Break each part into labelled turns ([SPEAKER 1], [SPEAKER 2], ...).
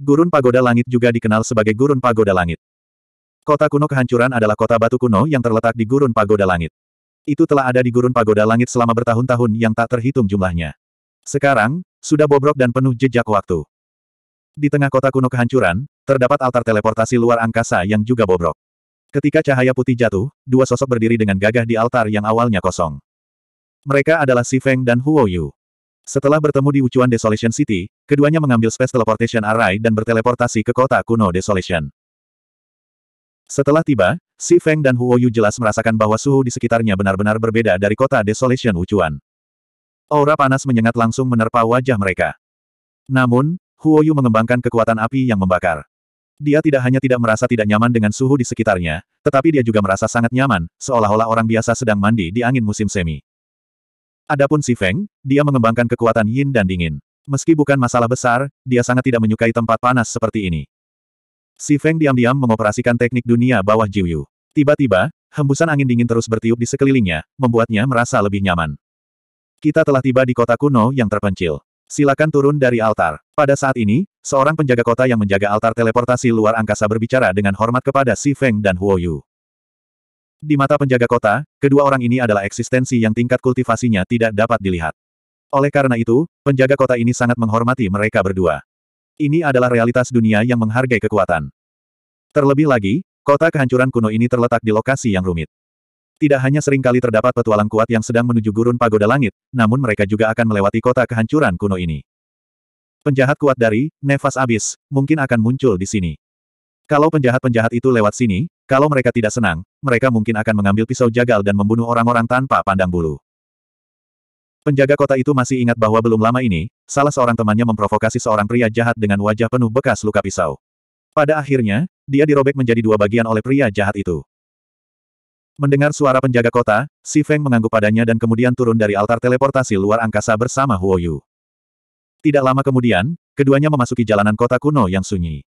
[SPEAKER 1] Gurun Pagoda Langit juga dikenal sebagai Gurun Pagoda Langit. Kota kuno kehancuran adalah kota batu kuno yang terletak di Gurun Pagoda Langit. Itu telah ada di Gurun Pagoda Langit selama bertahun-tahun yang tak terhitung jumlahnya. Sekarang, sudah bobrok dan penuh jejak waktu. Di tengah kota kuno kehancuran, terdapat altar teleportasi luar angkasa yang juga bobrok. Ketika cahaya putih jatuh, dua sosok berdiri dengan gagah di altar yang awalnya kosong. Mereka adalah Si Feng dan Huo Yu. Setelah bertemu di Ucuan Desolation City, keduanya mengambil Space Teleportation Array dan berteleportasi ke kota kuno Desolation. Setelah tiba, Si Feng dan Huo Yu jelas merasakan bahwa suhu di sekitarnya benar-benar berbeda dari kota Desolation Ucuan. Aura panas menyengat langsung menerpa wajah mereka. Namun, Huo Yu mengembangkan kekuatan api yang membakar. Dia tidak hanya tidak merasa tidak nyaman dengan suhu di sekitarnya, tetapi dia juga merasa sangat nyaman, seolah-olah orang biasa sedang mandi di angin musim semi. Adapun si Feng, dia mengembangkan kekuatan yin dan dingin. Meski bukan masalah besar, dia sangat tidak menyukai tempat panas seperti ini. Si Feng diam-diam mengoperasikan teknik dunia bawah Jiuyu. Tiba-tiba, hembusan angin dingin terus bertiup di sekelilingnya, membuatnya merasa lebih nyaman. Kita telah tiba di kota kuno yang terpencil. Silakan turun dari altar. Pada saat ini, seorang penjaga kota yang menjaga altar teleportasi luar angkasa berbicara dengan hormat kepada Si Feng dan Huo Yu. Di mata penjaga kota, kedua orang ini adalah eksistensi yang tingkat kultivasinya tidak dapat dilihat. Oleh karena itu, penjaga kota ini sangat menghormati mereka berdua. Ini adalah realitas dunia yang menghargai kekuatan. Terlebih lagi, kota kehancuran kuno ini terletak di lokasi yang rumit. Tidak hanya seringkali terdapat petualang kuat yang sedang menuju gurun pagoda langit, namun mereka juga akan melewati kota kehancuran kuno ini. Penjahat kuat dari, nefas abis, mungkin akan muncul di sini. Kalau penjahat-penjahat itu lewat sini, kalau mereka tidak senang, mereka mungkin akan mengambil pisau jagal dan membunuh orang-orang tanpa pandang bulu. Penjaga kota itu masih ingat bahwa belum lama ini, salah seorang temannya memprovokasi seorang pria jahat dengan wajah penuh bekas luka pisau. Pada akhirnya, dia dirobek menjadi dua bagian oleh pria jahat itu. Mendengar suara penjaga kota, Si Feng mengangguk padanya dan kemudian turun dari altar teleportasi luar angkasa bersama Huo Yu. Tidak lama kemudian, keduanya memasuki jalanan kota kuno yang sunyi.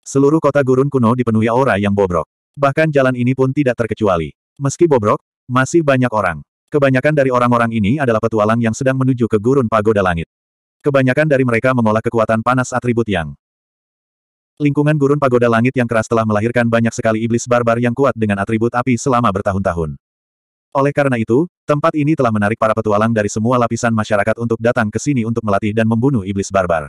[SPEAKER 1] Seluruh kota gurun kuno dipenuhi aura yang bobrok. Bahkan jalan ini pun tidak terkecuali. Meski bobrok, masih banyak orang. Kebanyakan dari orang-orang ini adalah petualang yang sedang menuju ke gurun pagoda langit. Kebanyakan dari mereka mengolah kekuatan panas atribut yang Lingkungan gurun pagoda langit yang keras telah melahirkan banyak sekali iblis barbar yang kuat dengan atribut api selama bertahun-tahun. Oleh karena itu, tempat ini telah menarik para petualang dari semua lapisan masyarakat untuk datang ke sini untuk melatih dan membunuh iblis barbar.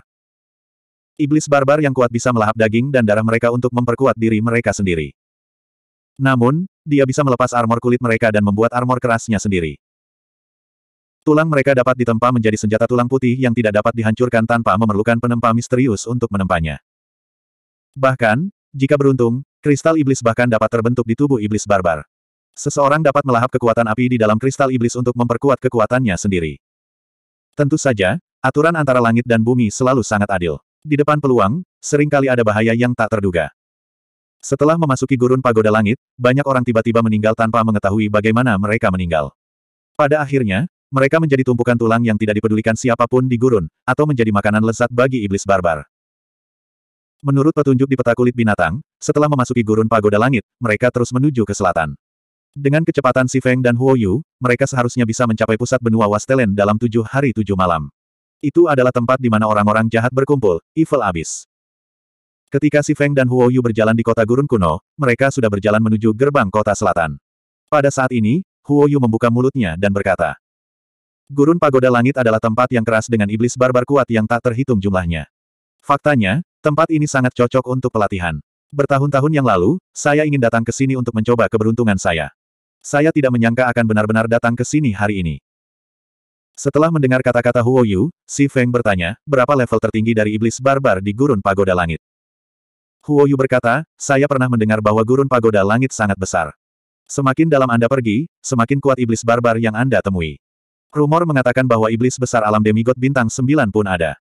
[SPEAKER 1] Iblis barbar yang kuat bisa melahap daging dan darah mereka untuk memperkuat diri mereka sendiri. Namun, dia bisa melepas armor kulit mereka dan membuat armor kerasnya sendiri. Tulang mereka dapat ditempa menjadi senjata tulang putih yang tidak dapat dihancurkan tanpa memerlukan penempa misterius untuk menempanya. Bahkan, jika beruntung, kristal iblis bahkan dapat terbentuk di tubuh iblis barbar. Seseorang dapat melahap kekuatan api di dalam kristal iblis untuk memperkuat kekuatannya sendiri. Tentu saja, aturan antara langit dan bumi selalu sangat adil. Di depan peluang, seringkali ada bahaya yang tak terduga. Setelah memasuki gurun pagoda langit, banyak orang tiba-tiba meninggal tanpa mengetahui bagaimana mereka meninggal. Pada akhirnya, mereka menjadi tumpukan tulang yang tidak dipedulikan siapapun di gurun, atau menjadi makanan lezat bagi iblis barbar. Menurut petunjuk di peta kulit binatang, setelah memasuki gurun pagoda langit, mereka terus menuju ke selatan. Dengan kecepatan Si Feng dan Huo Yu, mereka seharusnya bisa mencapai pusat benua Wastelen dalam tujuh hari tujuh malam. Itu adalah tempat di mana orang-orang jahat berkumpul, Evil Abyss. Ketika Si Feng dan Huo Yu berjalan di kota gurun kuno, mereka sudah berjalan menuju gerbang kota selatan. Pada saat ini, Huo Yu membuka mulutnya dan berkata, Gurun Pagoda Langit adalah tempat yang keras dengan iblis barbar kuat yang tak terhitung jumlahnya. Faktanya, Tempat ini sangat cocok untuk pelatihan. Bertahun-tahun yang lalu, saya ingin datang ke sini untuk mencoba keberuntungan saya. Saya tidak menyangka akan benar-benar datang ke sini hari ini. Setelah mendengar kata-kata Huo Yu, Si Feng bertanya, berapa level tertinggi dari iblis barbar di gurun pagoda langit? Huo Yu berkata, saya pernah mendengar bahwa gurun pagoda langit sangat besar. Semakin dalam Anda pergi, semakin kuat iblis barbar yang Anda temui. Rumor mengatakan bahwa iblis besar alam demigod bintang 9 pun ada.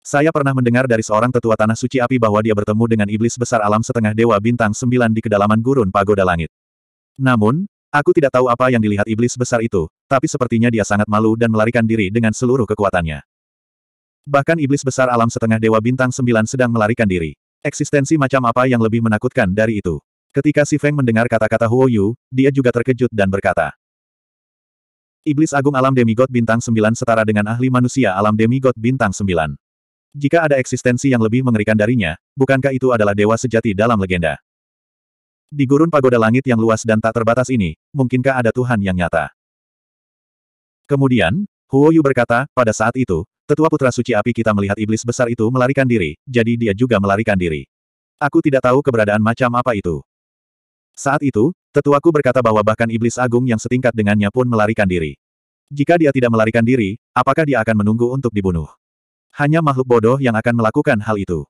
[SPEAKER 1] Saya pernah mendengar dari seorang tetua tanah suci api bahwa dia bertemu dengan iblis besar alam setengah dewa bintang sembilan di kedalaman gurun pagoda langit. Namun, aku tidak tahu apa yang dilihat iblis besar itu, tapi sepertinya dia sangat malu dan melarikan diri dengan seluruh kekuatannya. Bahkan iblis besar alam setengah dewa bintang sembilan sedang melarikan diri. Eksistensi macam apa yang lebih menakutkan dari itu? Ketika Si Feng mendengar kata-kata Huo Yu, dia juga terkejut dan berkata, Iblis Agung Alam Demigod Bintang sembilan setara dengan ahli manusia Alam Demigod Bintang sembilan." Jika ada eksistensi yang lebih mengerikan darinya, bukankah itu adalah dewa sejati dalam legenda? Di gurun pagoda langit yang luas dan tak terbatas ini, mungkinkah ada Tuhan yang nyata? Kemudian, Huo Yu berkata, pada saat itu, tetua putra suci api kita melihat iblis besar itu melarikan diri, jadi dia juga melarikan diri. Aku tidak tahu keberadaan macam apa itu. Saat itu, tetuaku berkata bahwa bahkan iblis agung yang setingkat dengannya pun melarikan diri. Jika dia tidak melarikan diri, apakah dia akan menunggu untuk dibunuh? Hanya makhluk bodoh yang akan melakukan hal itu.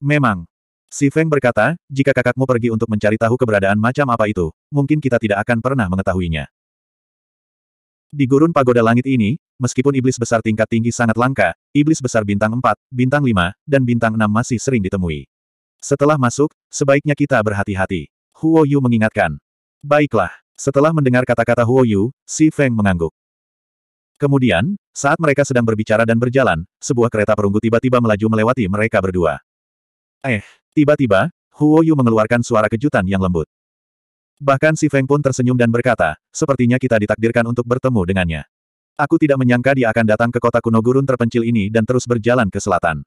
[SPEAKER 1] Memang. Si Feng berkata, jika kakakmu pergi untuk mencari tahu keberadaan macam apa itu, mungkin kita tidak akan pernah mengetahuinya. Di gurun pagoda langit ini, meskipun iblis besar tingkat tinggi sangat langka, iblis besar bintang 4, bintang 5, dan bintang 6 masih sering ditemui. Setelah masuk, sebaiknya kita berhati-hati. Huo Yu mengingatkan. Baiklah, setelah mendengar kata-kata Huo Yu, Si Feng mengangguk. Kemudian, saat mereka sedang berbicara dan berjalan, sebuah kereta perunggu tiba-tiba melaju melewati mereka berdua. Eh, tiba-tiba, Huo Yu mengeluarkan suara kejutan yang lembut. Bahkan si Feng pun tersenyum dan berkata, sepertinya kita ditakdirkan untuk bertemu dengannya. Aku tidak menyangka dia akan datang ke kota kuno gurun terpencil ini dan terus berjalan ke selatan.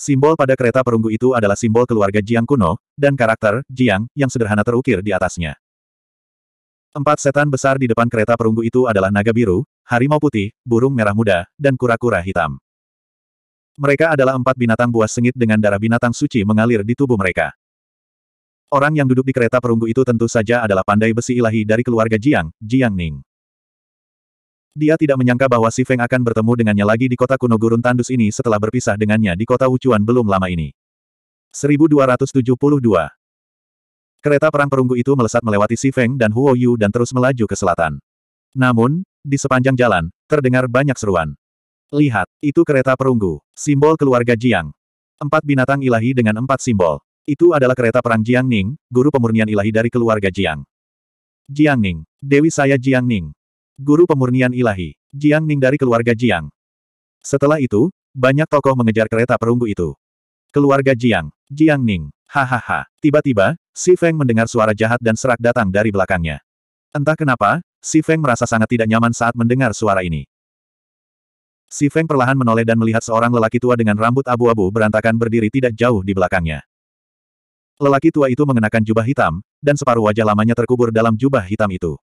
[SPEAKER 1] Simbol pada kereta perunggu itu adalah simbol keluarga Jiang kuno, dan karakter, Jiang, yang sederhana terukir di atasnya. Empat setan besar di depan kereta perunggu itu adalah naga biru, harimau putih, burung merah muda, dan kura-kura hitam. Mereka adalah empat binatang buas sengit dengan darah binatang suci mengalir di tubuh mereka. Orang yang duduk di kereta perunggu itu tentu saja adalah pandai besi ilahi dari keluarga Jiang, Jiang Ning. Dia tidak menyangka bahwa Si Feng akan bertemu dengannya lagi di kota kuno gurun tandus ini setelah berpisah dengannya di kota Wucuan belum lama ini. 1272 Kereta perang perunggu itu melesat melewati Si Feng dan Huo Yu dan terus melaju ke selatan. Namun, di sepanjang jalan, terdengar banyak seruan. Lihat, itu kereta perunggu, simbol keluarga Jiang. Empat binatang ilahi dengan empat simbol. Itu adalah kereta perang Jiang Ning, guru pemurnian ilahi dari keluarga Jiang. Jiang Ning, Dewi saya Jiang Ning. Guru pemurnian ilahi, Jiang Ning dari keluarga Jiang. Setelah itu, banyak tokoh mengejar kereta perunggu itu. Keluarga Jiang. Jiang Ning. Hahaha. Tiba-tiba, Si Feng mendengar suara jahat dan serak datang dari belakangnya. Entah kenapa, Si Feng merasa sangat tidak nyaman saat mendengar suara ini. Si Feng perlahan menoleh dan melihat seorang lelaki tua dengan rambut abu-abu berantakan berdiri tidak jauh di belakangnya. Lelaki tua itu mengenakan jubah hitam, dan separuh wajah lamanya terkubur dalam jubah hitam itu.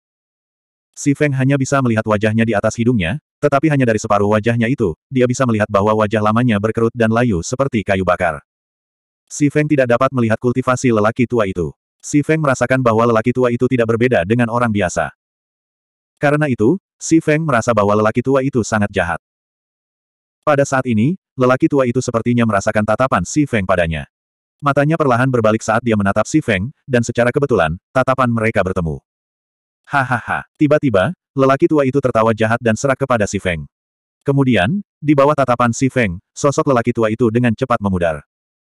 [SPEAKER 1] Si Feng hanya bisa melihat wajahnya di atas hidungnya, tetapi hanya dari separuh wajahnya itu, dia bisa melihat bahwa wajah lamanya berkerut dan layu seperti kayu bakar. Si Feng tidak dapat melihat kultivasi lelaki tua itu. Si Feng merasakan bahwa lelaki tua itu tidak berbeda dengan orang biasa. Karena itu, Si Feng merasa bahwa lelaki tua itu sangat jahat. Pada saat ini, lelaki tua itu sepertinya merasakan tatapan Si Feng padanya. Matanya perlahan berbalik saat dia menatap Si Feng, dan secara kebetulan, tatapan mereka bertemu. Hahaha. Tiba-tiba, lelaki tua itu tertawa jahat dan serak kepada si Feng. Kemudian, di bawah tatapan si Feng, sosok lelaki tua itu dengan cepat memudar.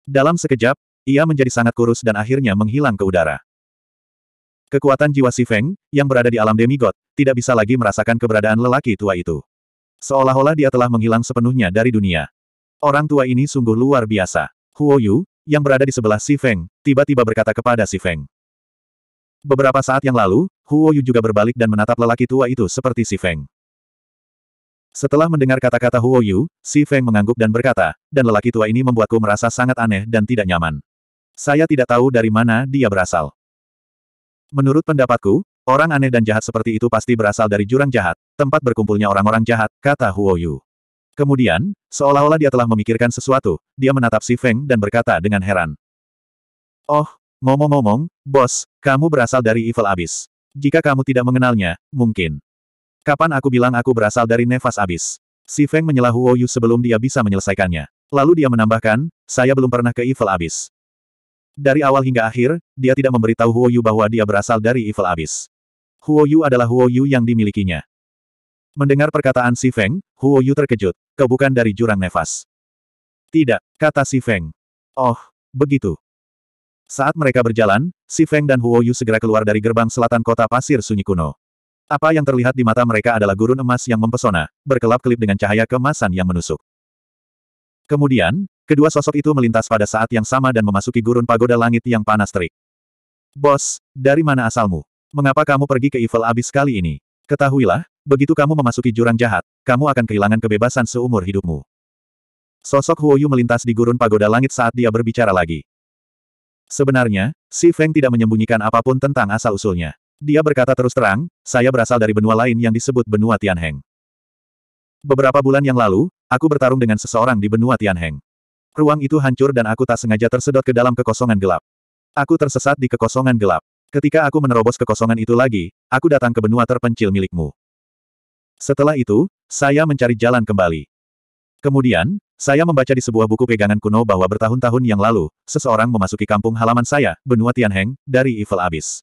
[SPEAKER 1] Dalam sekejap, ia menjadi sangat kurus dan akhirnya menghilang ke udara. Kekuatan jiwa si Feng, yang berada di alam demigod, tidak bisa lagi merasakan keberadaan lelaki tua itu. Seolah-olah dia telah menghilang sepenuhnya dari dunia. Orang tua ini sungguh luar biasa. Huo Yu, yang berada di sebelah si Feng, tiba-tiba berkata kepada si Feng. Beberapa saat yang lalu, Huo Yu juga berbalik dan menatap lelaki tua itu seperti Si Feng. Setelah mendengar kata-kata Huo Yu, Si Feng mengangguk dan berkata, dan lelaki tua ini membuatku merasa sangat aneh dan tidak nyaman. Saya tidak tahu dari mana dia berasal. Menurut pendapatku, orang aneh dan jahat seperti itu pasti berasal dari jurang jahat, tempat berkumpulnya orang-orang jahat, kata Huo Yu. Kemudian, seolah-olah dia telah memikirkan sesuatu, dia menatap Si Feng dan berkata dengan heran. Oh, Ngomong-ngomong, bos, kamu berasal dari Evil Abyss. Jika kamu tidak mengenalnya, mungkin. Kapan aku bilang aku berasal dari Nefas Abyss? Si Feng menyela Huo Yu sebelum dia bisa menyelesaikannya. Lalu dia menambahkan, saya belum pernah ke Evil Abyss. Dari awal hingga akhir, dia tidak memberitahu Huo Yu bahwa dia berasal dari Evil Abyss. Huo Yu adalah Huo Yu yang dimilikinya. Mendengar perkataan Si Feng, Huo Yu terkejut. Kau dari jurang nefas. Tidak, kata Si Feng. Oh, begitu. Saat mereka berjalan, Si Feng dan Huo Yu segera keluar dari gerbang selatan kota pasir sunyi kuno. Apa yang terlihat di mata mereka adalah gurun emas yang mempesona, berkelap-kelip dengan cahaya kemasan yang menusuk. Kemudian, kedua sosok itu melintas pada saat yang sama dan memasuki gurun pagoda langit yang panas terik. Bos, dari mana asalmu? Mengapa kamu pergi ke Evil Abyss kali ini? Ketahuilah, begitu kamu memasuki jurang jahat, kamu akan kehilangan kebebasan seumur hidupmu. Sosok Huoyu melintas di gurun pagoda langit saat dia berbicara lagi. Sebenarnya, si Feng tidak menyembunyikan apapun tentang asal-usulnya. Dia berkata terus terang, saya berasal dari benua lain yang disebut benua Tianheng. Beberapa bulan yang lalu, aku bertarung dengan seseorang di benua Tianheng. Ruang itu hancur dan aku tak sengaja tersedot ke dalam kekosongan gelap. Aku tersesat di kekosongan gelap. Ketika aku menerobos kekosongan itu lagi, aku datang ke benua terpencil milikmu. Setelah itu, saya mencari jalan kembali. Kemudian, saya membaca di sebuah buku pegangan kuno bahwa bertahun-tahun yang lalu, seseorang memasuki kampung halaman saya, Benua Tianheng, dari Evil Abyss.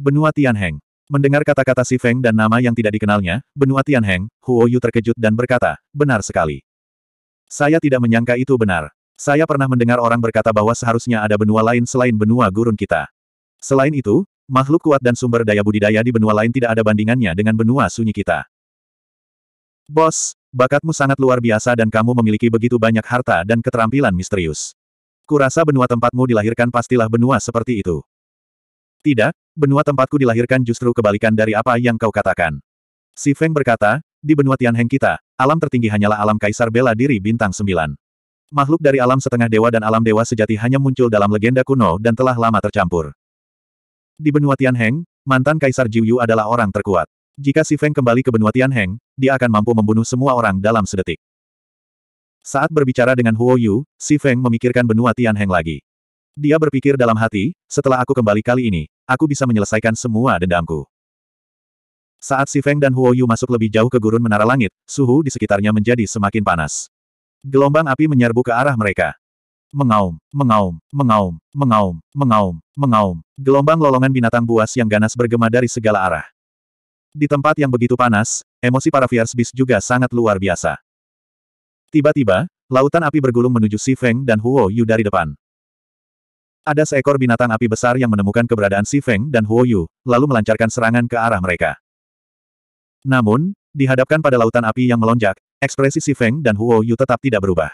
[SPEAKER 1] Benua Tianheng. Mendengar kata-kata Si Feng dan nama yang tidak dikenalnya, Benua Tianheng, Huo Yu terkejut dan berkata, benar sekali. Saya tidak menyangka itu benar. Saya pernah mendengar orang berkata bahwa seharusnya ada benua lain selain benua gurun kita. Selain itu, makhluk kuat dan sumber daya budidaya di benua lain tidak ada bandingannya dengan benua sunyi kita. Bos, Bakatmu sangat luar biasa dan kamu memiliki begitu banyak harta dan keterampilan misterius. Kurasa benua tempatmu dilahirkan pastilah benua seperti itu. Tidak, benua tempatku dilahirkan justru kebalikan dari apa yang kau katakan. Si Feng berkata, di benua Tianheng kita, alam tertinggi hanyalah alam kaisar bela diri bintang sembilan. Makhluk dari alam setengah dewa dan alam dewa sejati hanya muncul dalam legenda kuno dan telah lama tercampur. Di benua Tianheng, mantan kaisar Jiuyu adalah orang terkuat. Jika si Feng kembali ke benua Tianheng, dia akan mampu membunuh semua orang dalam sedetik. Saat berbicara dengan Huo Yu, si Feng memikirkan benua Tianheng lagi. Dia berpikir dalam hati, setelah aku kembali kali ini, aku bisa menyelesaikan semua dendamku. Saat si Feng dan Huo Yu masuk lebih jauh ke gurun menara langit, suhu di sekitarnya menjadi semakin panas. Gelombang api menyerbu ke arah mereka. Mengaum, mengaum, mengaum, mengaum, mengaum, mengaum. Gelombang lolongan binatang buas yang ganas bergema dari segala arah. Di tempat yang begitu panas, emosi para Fierce Beast juga sangat luar biasa. Tiba-tiba, lautan api bergulung menuju Si Feng dan Huo Yu dari depan. Ada seekor binatang api besar yang menemukan keberadaan Si Feng dan Huo Yu, lalu melancarkan serangan ke arah mereka. Namun, dihadapkan pada lautan api yang melonjak, ekspresi Si Feng dan Huo Yu tetap tidak berubah.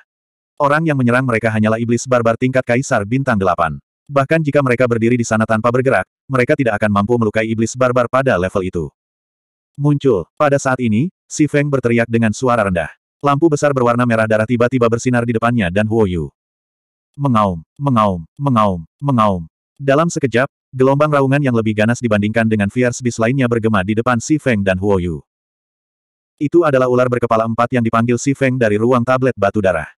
[SPEAKER 1] Orang yang menyerang mereka hanyalah iblis barbar tingkat kaisar bintang delapan. Bahkan jika mereka berdiri di sana tanpa bergerak, mereka tidak akan mampu melukai iblis barbar pada level itu. Muncul. Pada saat ini, Si Feng berteriak dengan suara rendah. Lampu besar berwarna merah darah tiba-tiba bersinar di depannya dan Huo Yu. Mengaum, mengaum, mengaum, mengaum. Dalam sekejap, gelombang raungan yang lebih ganas dibandingkan dengan fierce beast lainnya bergema di depan Si Feng dan Huo Yu. Itu adalah ular berkepala empat yang dipanggil Si Feng dari ruang tablet batu darah.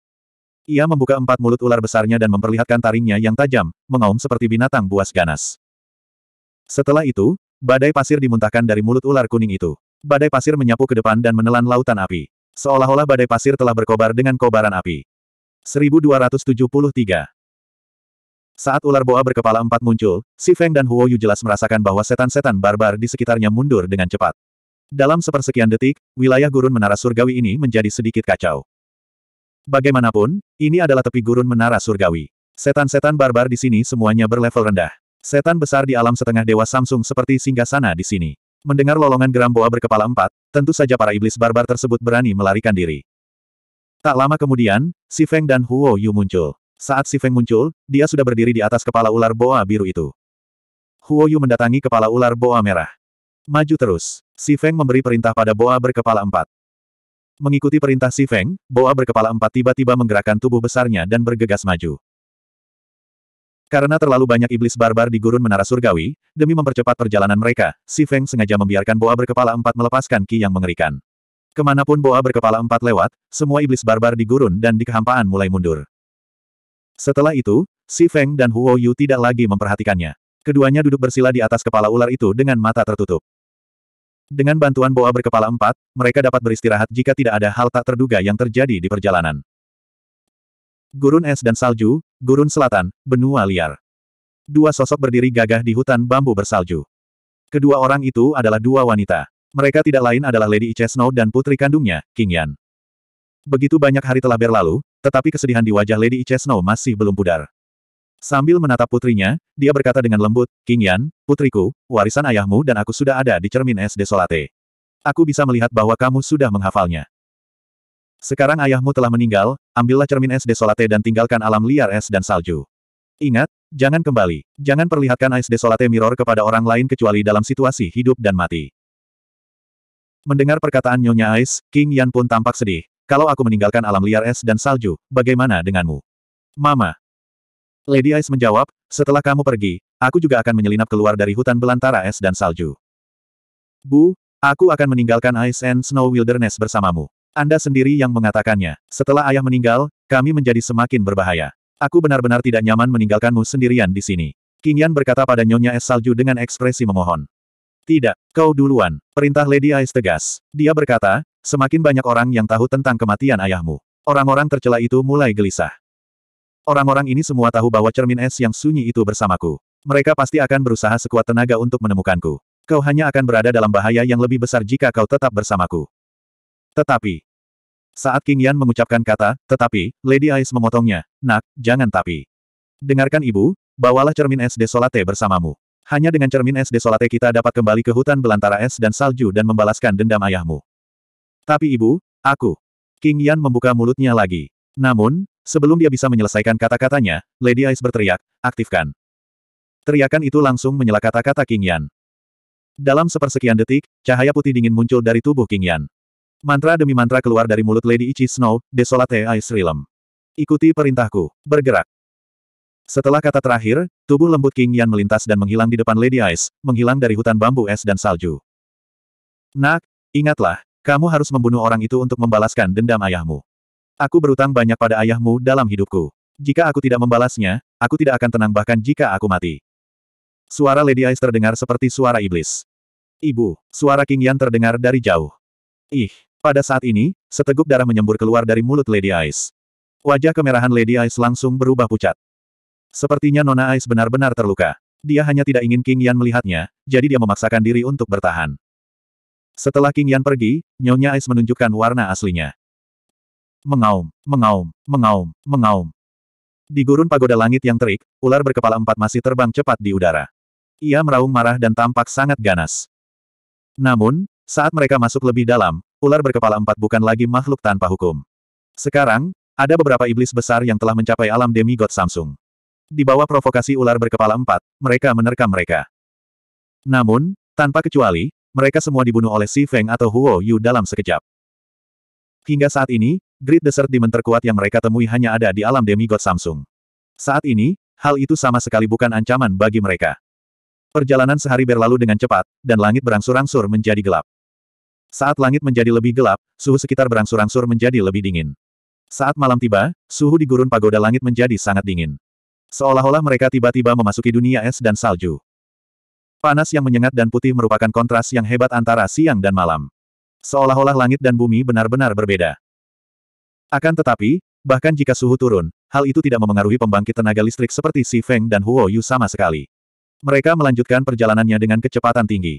[SPEAKER 1] Ia membuka empat mulut ular besarnya dan memperlihatkan taringnya yang tajam, mengaum seperti binatang buas ganas. Setelah itu, Badai pasir dimuntahkan dari mulut ular kuning itu. Badai pasir menyapu ke depan dan menelan lautan api. Seolah-olah badai pasir telah berkobar dengan kobaran api. 1273 Saat ular boa berkepala empat muncul, Si Feng dan Huo Yu jelas merasakan bahwa setan-setan barbar di sekitarnya mundur dengan cepat. Dalam sepersekian detik, wilayah gurun menara surgawi ini menjadi sedikit kacau. Bagaimanapun, ini adalah tepi gurun menara surgawi. Setan-setan barbar di sini semuanya berlevel rendah. Setan besar di alam setengah dewa Samsung seperti singgah sana di sini. Mendengar lolongan geram boa berkepala empat, tentu saja para iblis barbar tersebut berani melarikan diri. Tak lama kemudian, Si Feng dan Huo Yu muncul. Saat Si Feng muncul, dia sudah berdiri di atas kepala ular boa biru itu. Huo Yu mendatangi kepala ular boa merah. Maju terus. Si Feng memberi perintah pada boa berkepala empat. Mengikuti perintah Si Feng, boa berkepala empat tiba-tiba menggerakkan tubuh besarnya dan bergegas maju. Karena terlalu banyak iblis barbar di gurun menara surgawi, demi mempercepat perjalanan mereka, Si Feng sengaja membiarkan boa berkepala empat melepaskan ki yang mengerikan. Kemanapun boa berkepala empat lewat, semua iblis barbar di gurun dan di kehampaan mulai mundur. Setelah itu, Si Feng dan Huo Yu tidak lagi memperhatikannya. Keduanya duduk bersila di atas kepala ular itu dengan mata tertutup. Dengan bantuan boa berkepala empat, mereka dapat beristirahat jika tidak ada hal tak terduga yang terjadi di perjalanan gurun es dan salju, gurun selatan, benua liar. Dua sosok berdiri gagah di hutan bambu bersalju. Kedua orang itu adalah dua wanita. Mereka tidak lain adalah Lady Ichesno dan putri kandungnya, King Yan. Begitu banyak hari telah berlalu, tetapi kesedihan di wajah Lady Ichesno masih belum pudar. Sambil menatap putrinya, dia berkata dengan lembut, King Yan, putriku, warisan ayahmu dan aku sudah ada di cermin es desolate. Aku bisa melihat bahwa kamu sudah menghafalnya. Sekarang ayahmu telah meninggal, ambillah cermin es desolate dan tinggalkan alam liar es dan salju. Ingat, jangan kembali. Jangan perlihatkan es desolate mirror kepada orang lain kecuali dalam situasi hidup dan mati. Mendengar perkataan Nyonya Es, King Yan pun tampak sedih. Kalau aku meninggalkan alam liar es dan salju, bagaimana denganmu? Mama. Lady Es menjawab, setelah kamu pergi, aku juga akan menyelinap keluar dari hutan belantara es dan salju. Bu, aku akan meninggalkan Ice and Snow Wilderness bersamamu. Anda sendiri yang mengatakannya. Setelah ayah meninggal, kami menjadi semakin berbahaya. Aku benar-benar tidak nyaman meninggalkanmu sendirian di sini. King Yan berkata pada Nyonya Es Salju dengan ekspresi memohon. Tidak, kau duluan, perintah Lady Ais tegas. Dia berkata, semakin banyak orang yang tahu tentang kematian ayahmu. Orang-orang tercela itu mulai gelisah. Orang-orang ini semua tahu bahwa cermin es yang sunyi itu bersamaku. Mereka pasti akan berusaha sekuat tenaga untuk menemukanku. Kau hanya akan berada dalam bahaya yang lebih besar jika kau tetap bersamaku. Tetapi. Saat King Yan mengucapkan kata, tetapi, Lady Ice memotongnya. Nak, jangan tapi. Dengarkan ibu, bawalah cermin es desolate bersamamu. Hanya dengan cermin es desolate kita dapat kembali ke hutan belantara es dan salju dan membalaskan dendam ayahmu. Tapi ibu, aku. King Yan membuka mulutnya lagi. Namun, sebelum dia bisa menyelesaikan kata-katanya, Lady Ice berteriak, aktifkan. Teriakan itu langsung menyela kata-kata King Yan. Dalam sepersekian detik, cahaya putih dingin muncul dari tubuh King Yan. Mantra demi mantra keluar dari mulut Lady Ichi Snow, Desolate Ice Realm. Ikuti perintahku. Bergerak. Setelah kata terakhir, tubuh lembut King Yan melintas dan menghilang di depan Lady Ice, menghilang dari hutan bambu es dan salju. Nak, ingatlah, kamu harus membunuh orang itu untuk membalaskan dendam ayahmu. Aku berutang banyak pada ayahmu dalam hidupku. Jika aku tidak membalasnya, aku tidak akan tenang bahkan jika aku mati. Suara Lady Ice terdengar seperti suara iblis. Ibu, suara King Yan terdengar dari jauh. Ih! Pada saat ini, seteguk darah menyembur keluar dari mulut Lady Ice. Wajah kemerahan Lady Ice langsung berubah pucat. Sepertinya Nona Ice benar-benar terluka. Dia hanya tidak ingin King Yan melihatnya, jadi dia memaksakan diri untuk bertahan. Setelah King Yan pergi, Nyonya Ice menunjukkan warna aslinya. Mengaum, mengaum, mengaum, mengaum. Di gurun pagoda langit yang terik, ular berkepala empat masih terbang cepat di udara. Ia meraung marah dan tampak sangat ganas. Namun, saat mereka masuk lebih dalam, ular berkepala empat bukan lagi makhluk tanpa hukum. Sekarang, ada beberapa iblis besar yang telah mencapai alam demigod Samsung. Di bawah provokasi ular berkepala empat, mereka menerkam mereka. Namun, tanpa kecuali, mereka semua dibunuh oleh Si Feng atau Huo Yu dalam sekejap. Hingga saat ini, Great Desert Demon terkuat yang mereka temui hanya ada di alam demigod Samsung. Saat ini, hal itu sama sekali bukan ancaman bagi mereka. Perjalanan sehari berlalu dengan cepat, dan langit berangsur-angsur menjadi gelap. Saat langit menjadi lebih gelap, suhu sekitar berangsur-angsur menjadi lebih dingin. Saat malam tiba, suhu di gurun pagoda langit menjadi sangat dingin. Seolah-olah mereka tiba-tiba memasuki dunia es dan salju. Panas yang menyengat dan putih merupakan kontras yang hebat antara siang dan malam. Seolah-olah langit dan bumi benar-benar berbeda. Akan tetapi, bahkan jika suhu turun, hal itu tidak memengaruhi pembangkit tenaga listrik seperti Si Feng dan Huo Yu sama sekali. Mereka melanjutkan perjalanannya dengan kecepatan tinggi.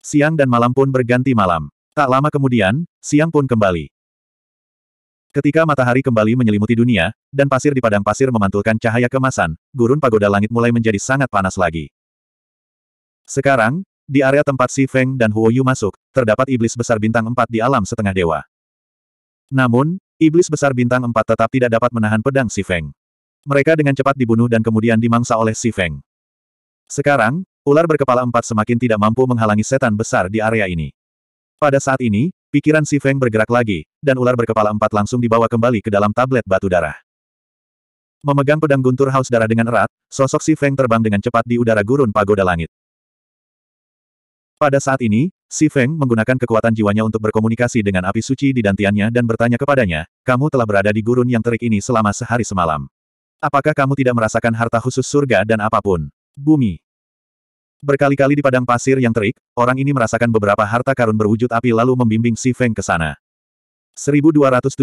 [SPEAKER 1] Siang dan malam pun berganti malam. Tak lama kemudian, siang pun kembali. Ketika matahari kembali menyelimuti dunia, dan pasir di padang pasir memantulkan cahaya kemasan, gurun pagoda langit mulai menjadi sangat panas lagi. Sekarang, di area tempat Si Feng dan Huo Yu masuk, terdapat iblis besar bintang empat di alam setengah dewa. Namun, iblis besar bintang empat tetap tidak dapat menahan pedang Si Feng. Mereka dengan cepat dibunuh dan kemudian dimangsa oleh Si Feng. Sekarang, ular berkepala empat semakin tidak mampu menghalangi setan besar di area ini. Pada saat ini, pikiran Si Feng bergerak lagi, dan ular berkepala empat langsung dibawa kembali ke dalam tablet batu darah. Memegang pedang guntur haus darah dengan erat, sosok Si Feng terbang dengan cepat di udara gurun pagoda langit. Pada saat ini, Si Feng menggunakan kekuatan jiwanya untuk berkomunikasi dengan api suci di dantiannya dan bertanya kepadanya, kamu telah berada di gurun yang terik ini selama sehari semalam. Apakah kamu tidak merasakan harta khusus surga dan apapun? Bumi. Berkali-kali di padang pasir yang terik, orang ini merasakan beberapa harta karun berwujud api lalu membimbing Si Feng ke sana. 1273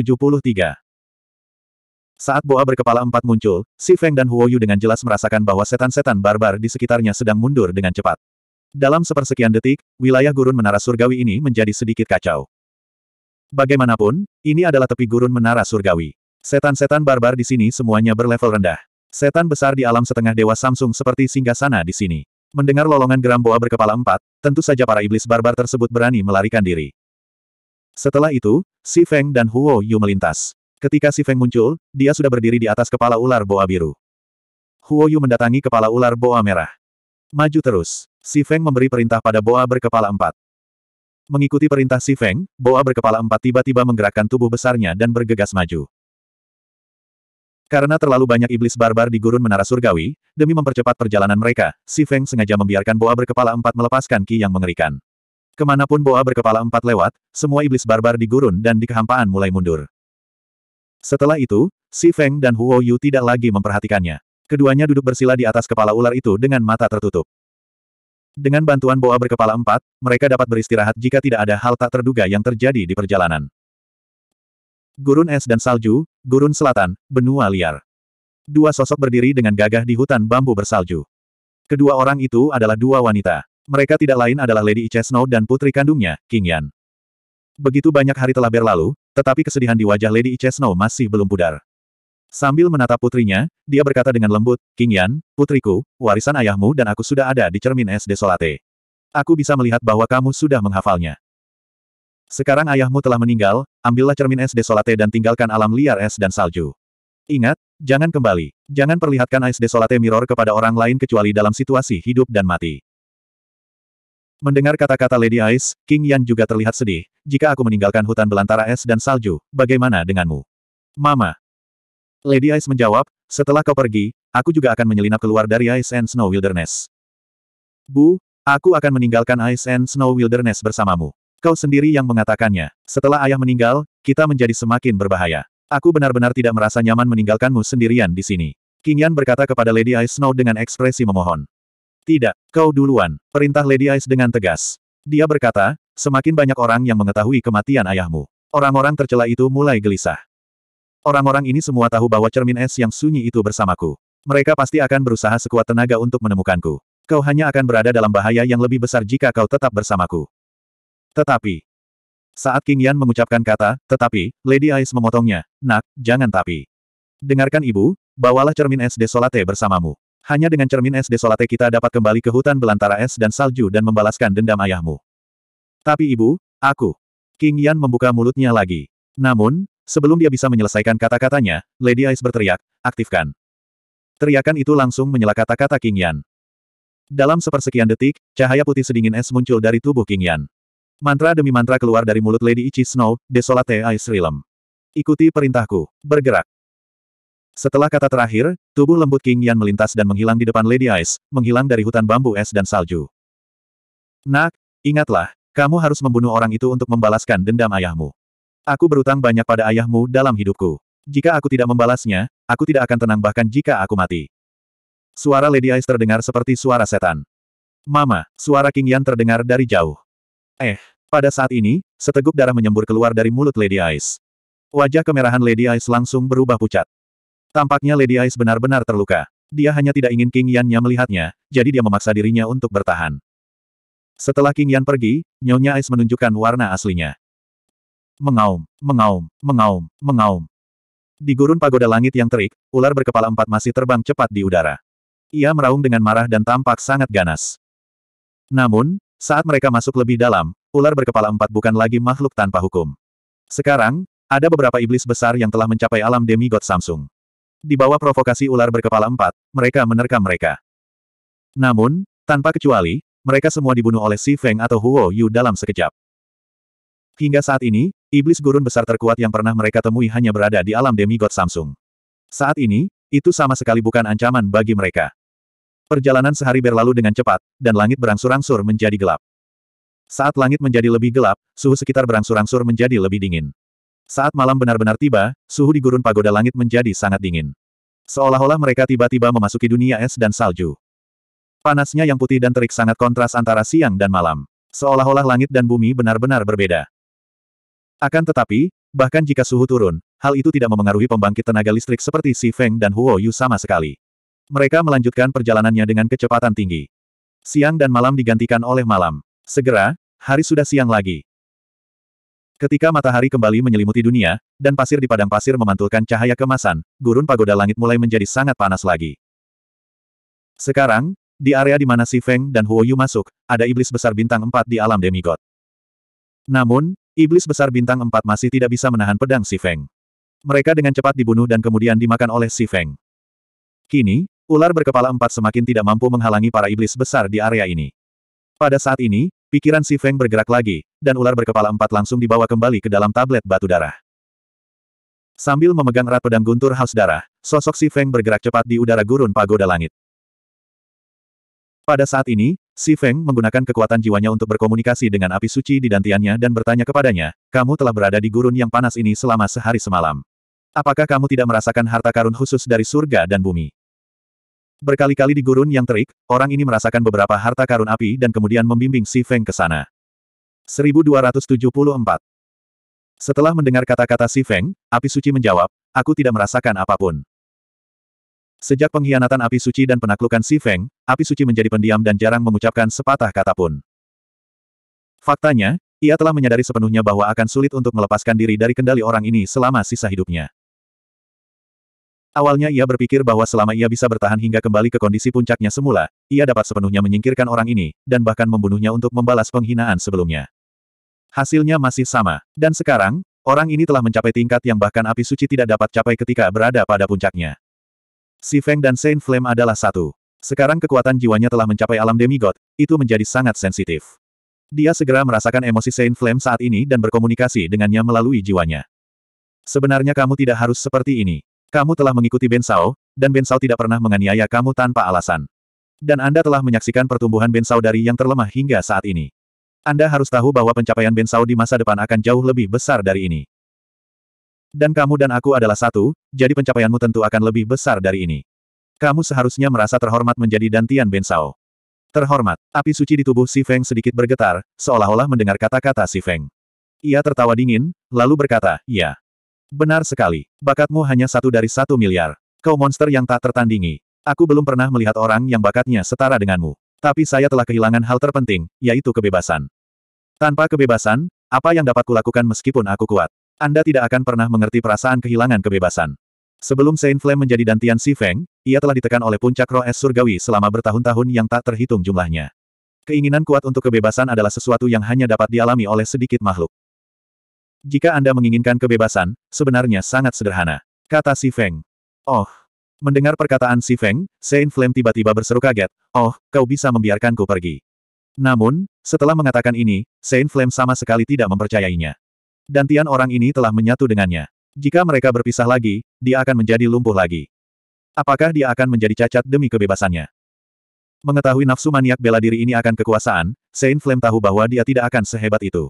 [SPEAKER 1] Saat boa berkepala empat muncul, Si Feng dan Huo Yu dengan jelas merasakan bahwa setan-setan barbar di sekitarnya sedang mundur dengan cepat. Dalam sepersekian detik, wilayah gurun menara surgawi ini menjadi sedikit kacau. Bagaimanapun, ini adalah tepi gurun menara surgawi. Setan-setan barbar di sini semuanya berlevel rendah. Setan besar di alam setengah dewa Samsung seperti singgah sana di sini. Mendengar lolongan geram boa berkepala empat, tentu saja para iblis barbar tersebut berani melarikan diri. Setelah itu, Si Feng dan Huo Yu melintas. Ketika Si Feng muncul, dia sudah berdiri di atas kepala ular boa biru. Huo Yu mendatangi kepala ular boa merah. Maju terus. Si Feng memberi perintah pada boa berkepala empat. Mengikuti perintah Si Feng, boa berkepala empat tiba-tiba menggerakkan tubuh besarnya dan bergegas maju. Karena terlalu banyak iblis barbar di gurun menara surgawi, demi mempercepat perjalanan mereka, Si Feng sengaja membiarkan boa berkepala empat melepaskan ki yang mengerikan. Kemanapun boa berkepala empat lewat, semua iblis barbar di gurun dan di kehampaan mulai mundur. Setelah itu, Si Feng dan Huo Yu tidak lagi memperhatikannya. Keduanya duduk bersila di atas kepala ular itu dengan mata tertutup. Dengan bantuan boa berkepala empat, mereka dapat beristirahat jika tidak ada hal tak terduga yang terjadi di perjalanan gurun es dan salju, gurun selatan, benua liar. Dua sosok berdiri dengan gagah di hutan bambu bersalju. Kedua orang itu adalah dua wanita. Mereka tidak lain adalah Lady Ice Snow dan putri kandungnya, King Yan. Begitu banyak hari telah berlalu, tetapi kesedihan di wajah Lady Ice Snow masih belum pudar. Sambil menatap putrinya, dia berkata dengan lembut, King Yan, putriku, warisan ayahmu dan aku sudah ada di cermin es desolate. Aku bisa melihat bahwa kamu sudah menghafalnya. Sekarang ayahmu telah meninggal, ambillah cermin es desolate dan tinggalkan alam liar es dan salju. Ingat, jangan kembali. Jangan perlihatkan es desolate mirror kepada orang lain kecuali dalam situasi hidup dan mati. Mendengar kata-kata Lady Ice, King Yan juga terlihat sedih. Jika aku meninggalkan hutan belantara es dan salju, bagaimana denganmu? Mama. Lady Ice menjawab, setelah kau pergi, aku juga akan menyelinap keluar dari Ice and Snow Wilderness. Bu, aku akan meninggalkan Ice and Snow Wilderness bersamamu. Kau sendiri yang mengatakannya. Setelah ayah meninggal, kita menjadi semakin berbahaya. Aku benar-benar tidak merasa nyaman meninggalkanmu sendirian di sini. King Yan berkata kepada Lady Ice Snow dengan ekspresi memohon. Tidak, kau duluan, perintah Lady Ice dengan tegas. Dia berkata, semakin banyak orang yang mengetahui kematian ayahmu. Orang-orang tercela itu mulai gelisah. Orang-orang ini semua tahu bahwa cermin es yang sunyi itu bersamaku. Mereka pasti akan berusaha sekuat tenaga untuk menemukanku. Kau hanya akan berada dalam bahaya yang lebih besar jika kau tetap bersamaku. Tetapi. Saat King Yan mengucapkan kata, tetapi, Lady Ice memotongnya. Nak, jangan tapi. Dengarkan ibu, bawalah cermin es desolate bersamamu. Hanya dengan cermin es desolate kita dapat kembali ke hutan belantara es dan salju dan membalaskan dendam ayahmu. Tapi ibu, aku. King Yan membuka mulutnya lagi. Namun, sebelum dia bisa menyelesaikan kata-katanya, Lady Ice berteriak, aktifkan. Teriakan itu langsung menyela kata-kata King Yan. Dalam sepersekian detik, cahaya putih sedingin es muncul dari tubuh King Yan. Mantra demi mantra keluar dari mulut Lady Ichi Snow, Desolate Ice Realm. Ikuti perintahku. Bergerak. Setelah kata terakhir, tubuh lembut King Yan melintas dan menghilang di depan Lady Ice, menghilang dari hutan bambu es dan salju. Nak, ingatlah, kamu harus membunuh orang itu untuk membalaskan dendam ayahmu. Aku berutang banyak pada ayahmu dalam hidupku. Jika aku tidak membalasnya, aku tidak akan tenang bahkan jika aku mati. Suara Lady Ice terdengar seperti suara setan. Mama, suara King Yan terdengar dari jauh. Eh, pada saat ini, seteguk darah menyembur keluar dari mulut Lady Ice. Wajah kemerahan Lady Ice langsung berubah pucat. Tampaknya Lady Ice benar-benar terluka. Dia hanya tidak ingin King Yan-nya melihatnya, jadi dia memaksa dirinya untuk bertahan. Setelah King Yan pergi, Nyonya Ice menunjukkan warna aslinya. Mengaum, mengaum, mengaum, mengaum. Di gurun pagoda langit yang terik, ular berkepala empat masih terbang cepat di udara. Ia meraung dengan marah dan tampak sangat ganas. Namun, saat mereka masuk lebih dalam, ular berkepala empat bukan lagi makhluk tanpa hukum. Sekarang, ada beberapa iblis besar yang telah mencapai alam demigod Samsung. Di bawah provokasi ular berkepala empat, mereka menerkam mereka. Namun, tanpa kecuali, mereka semua dibunuh oleh Si Feng atau Huo Yu dalam sekejap. Hingga saat ini, iblis gurun besar terkuat yang pernah mereka temui hanya berada di alam demigod Samsung. Saat ini, itu sama sekali bukan ancaman bagi mereka. Perjalanan sehari berlalu dengan cepat, dan langit berangsur-angsur menjadi gelap. Saat langit menjadi lebih gelap, suhu sekitar berangsur-angsur menjadi lebih dingin. Saat malam benar-benar tiba, suhu di gurun pagoda langit menjadi sangat dingin. Seolah-olah mereka tiba-tiba memasuki dunia es dan salju. Panasnya yang putih dan terik sangat kontras antara siang dan malam. Seolah-olah langit dan bumi benar-benar berbeda. Akan tetapi, bahkan jika suhu turun, hal itu tidak memengaruhi pembangkit tenaga listrik seperti Si Feng dan Huo Yu sama sekali. Mereka melanjutkan perjalanannya dengan kecepatan tinggi. Siang dan malam digantikan oleh malam. Segera, hari sudah siang lagi. Ketika matahari kembali menyelimuti dunia, dan pasir di padang pasir memantulkan cahaya kemasan, gurun pagoda langit mulai menjadi sangat panas lagi. Sekarang, di area di mana Si Feng dan Huoyu masuk, ada iblis besar bintang Empat di alam demigod. Namun, iblis besar bintang Empat masih tidak bisa menahan pedang Si Feng. Mereka dengan cepat dibunuh dan kemudian dimakan oleh Si Feng. Kini, Ular berkepala empat semakin tidak mampu menghalangi para iblis besar di area ini. Pada saat ini, pikiran si Feng bergerak lagi, dan ular berkepala empat langsung dibawa kembali ke dalam tablet batu darah. Sambil memegang erat pedang guntur haus darah, sosok si Feng bergerak cepat di udara gurun pagoda langit. Pada saat ini, si Feng menggunakan kekuatan jiwanya untuk berkomunikasi dengan api suci di dantiannya dan bertanya kepadanya, kamu telah berada di gurun yang panas ini selama sehari semalam. Apakah kamu tidak merasakan harta karun khusus dari surga dan bumi? Berkali-kali di gurun yang terik, orang ini merasakan beberapa harta karun api dan kemudian membimbing Si Feng ke sana. 1274 Setelah mendengar kata-kata Si Feng, api suci menjawab, aku tidak merasakan apapun. Sejak pengkhianatan api suci dan penaklukan Si Feng, api suci menjadi pendiam dan jarang mengucapkan sepatah kata pun. Faktanya, ia telah menyadari sepenuhnya bahwa akan sulit untuk melepaskan diri dari kendali orang ini selama sisa hidupnya. Awalnya ia berpikir bahwa selama ia bisa bertahan hingga kembali ke kondisi puncaknya semula, ia dapat sepenuhnya menyingkirkan orang ini, dan bahkan membunuhnya untuk membalas penghinaan sebelumnya. Hasilnya masih sama. Dan sekarang, orang ini telah mencapai tingkat yang bahkan api suci tidak dapat capai ketika berada pada puncaknya. Si Feng dan Saint Flame adalah satu. Sekarang kekuatan jiwanya telah mencapai alam demigod, itu menjadi sangat sensitif. Dia segera merasakan emosi Saint Flame saat ini dan berkomunikasi dengannya melalui jiwanya. Sebenarnya kamu tidak harus seperti ini. Kamu telah mengikuti Ben Sao, dan Ben Sao tidak pernah menganiaya kamu tanpa alasan. Dan Anda telah menyaksikan pertumbuhan Ben Sao dari yang terlemah hingga saat ini. Anda harus tahu bahwa pencapaian Ben Sao di masa depan akan jauh lebih besar dari ini. Dan kamu dan aku adalah satu, jadi pencapaianmu tentu akan lebih besar dari ini. Kamu seharusnya merasa terhormat menjadi Dantian Ben Sao. Terhormat, api suci di tubuh Si Feng sedikit bergetar, seolah-olah mendengar kata-kata Si Feng. Ia tertawa dingin, lalu berkata, ya. Benar sekali. Bakatmu hanya satu dari satu miliar. Kau monster yang tak tertandingi. Aku belum pernah melihat orang yang bakatnya setara denganmu. Tapi saya telah kehilangan hal terpenting, yaitu kebebasan. Tanpa kebebasan, apa yang dapat kulakukan meskipun aku kuat? Anda tidak akan pernah mengerti perasaan kehilangan kebebasan. Sebelum Saint Flame menjadi Dantian Si Feng, ia telah ditekan oleh puncak roh es surgawi selama bertahun-tahun yang tak terhitung jumlahnya. Keinginan kuat untuk kebebasan adalah sesuatu yang hanya dapat dialami oleh sedikit makhluk. Jika Anda menginginkan kebebasan, sebenarnya sangat sederhana. Kata Si Feng. Oh. Mendengar perkataan Si Feng, Saint Flame tiba-tiba berseru kaget. Oh, kau bisa membiarkanku pergi. Namun, setelah mengatakan ini, Saint Flame sama sekali tidak mempercayainya. Dantian orang ini telah menyatu dengannya. Jika mereka berpisah lagi, dia akan menjadi lumpuh lagi. Apakah dia akan menjadi cacat demi kebebasannya? Mengetahui nafsu maniak bela diri ini akan kekuasaan, Saint Flame tahu bahwa dia tidak akan sehebat itu.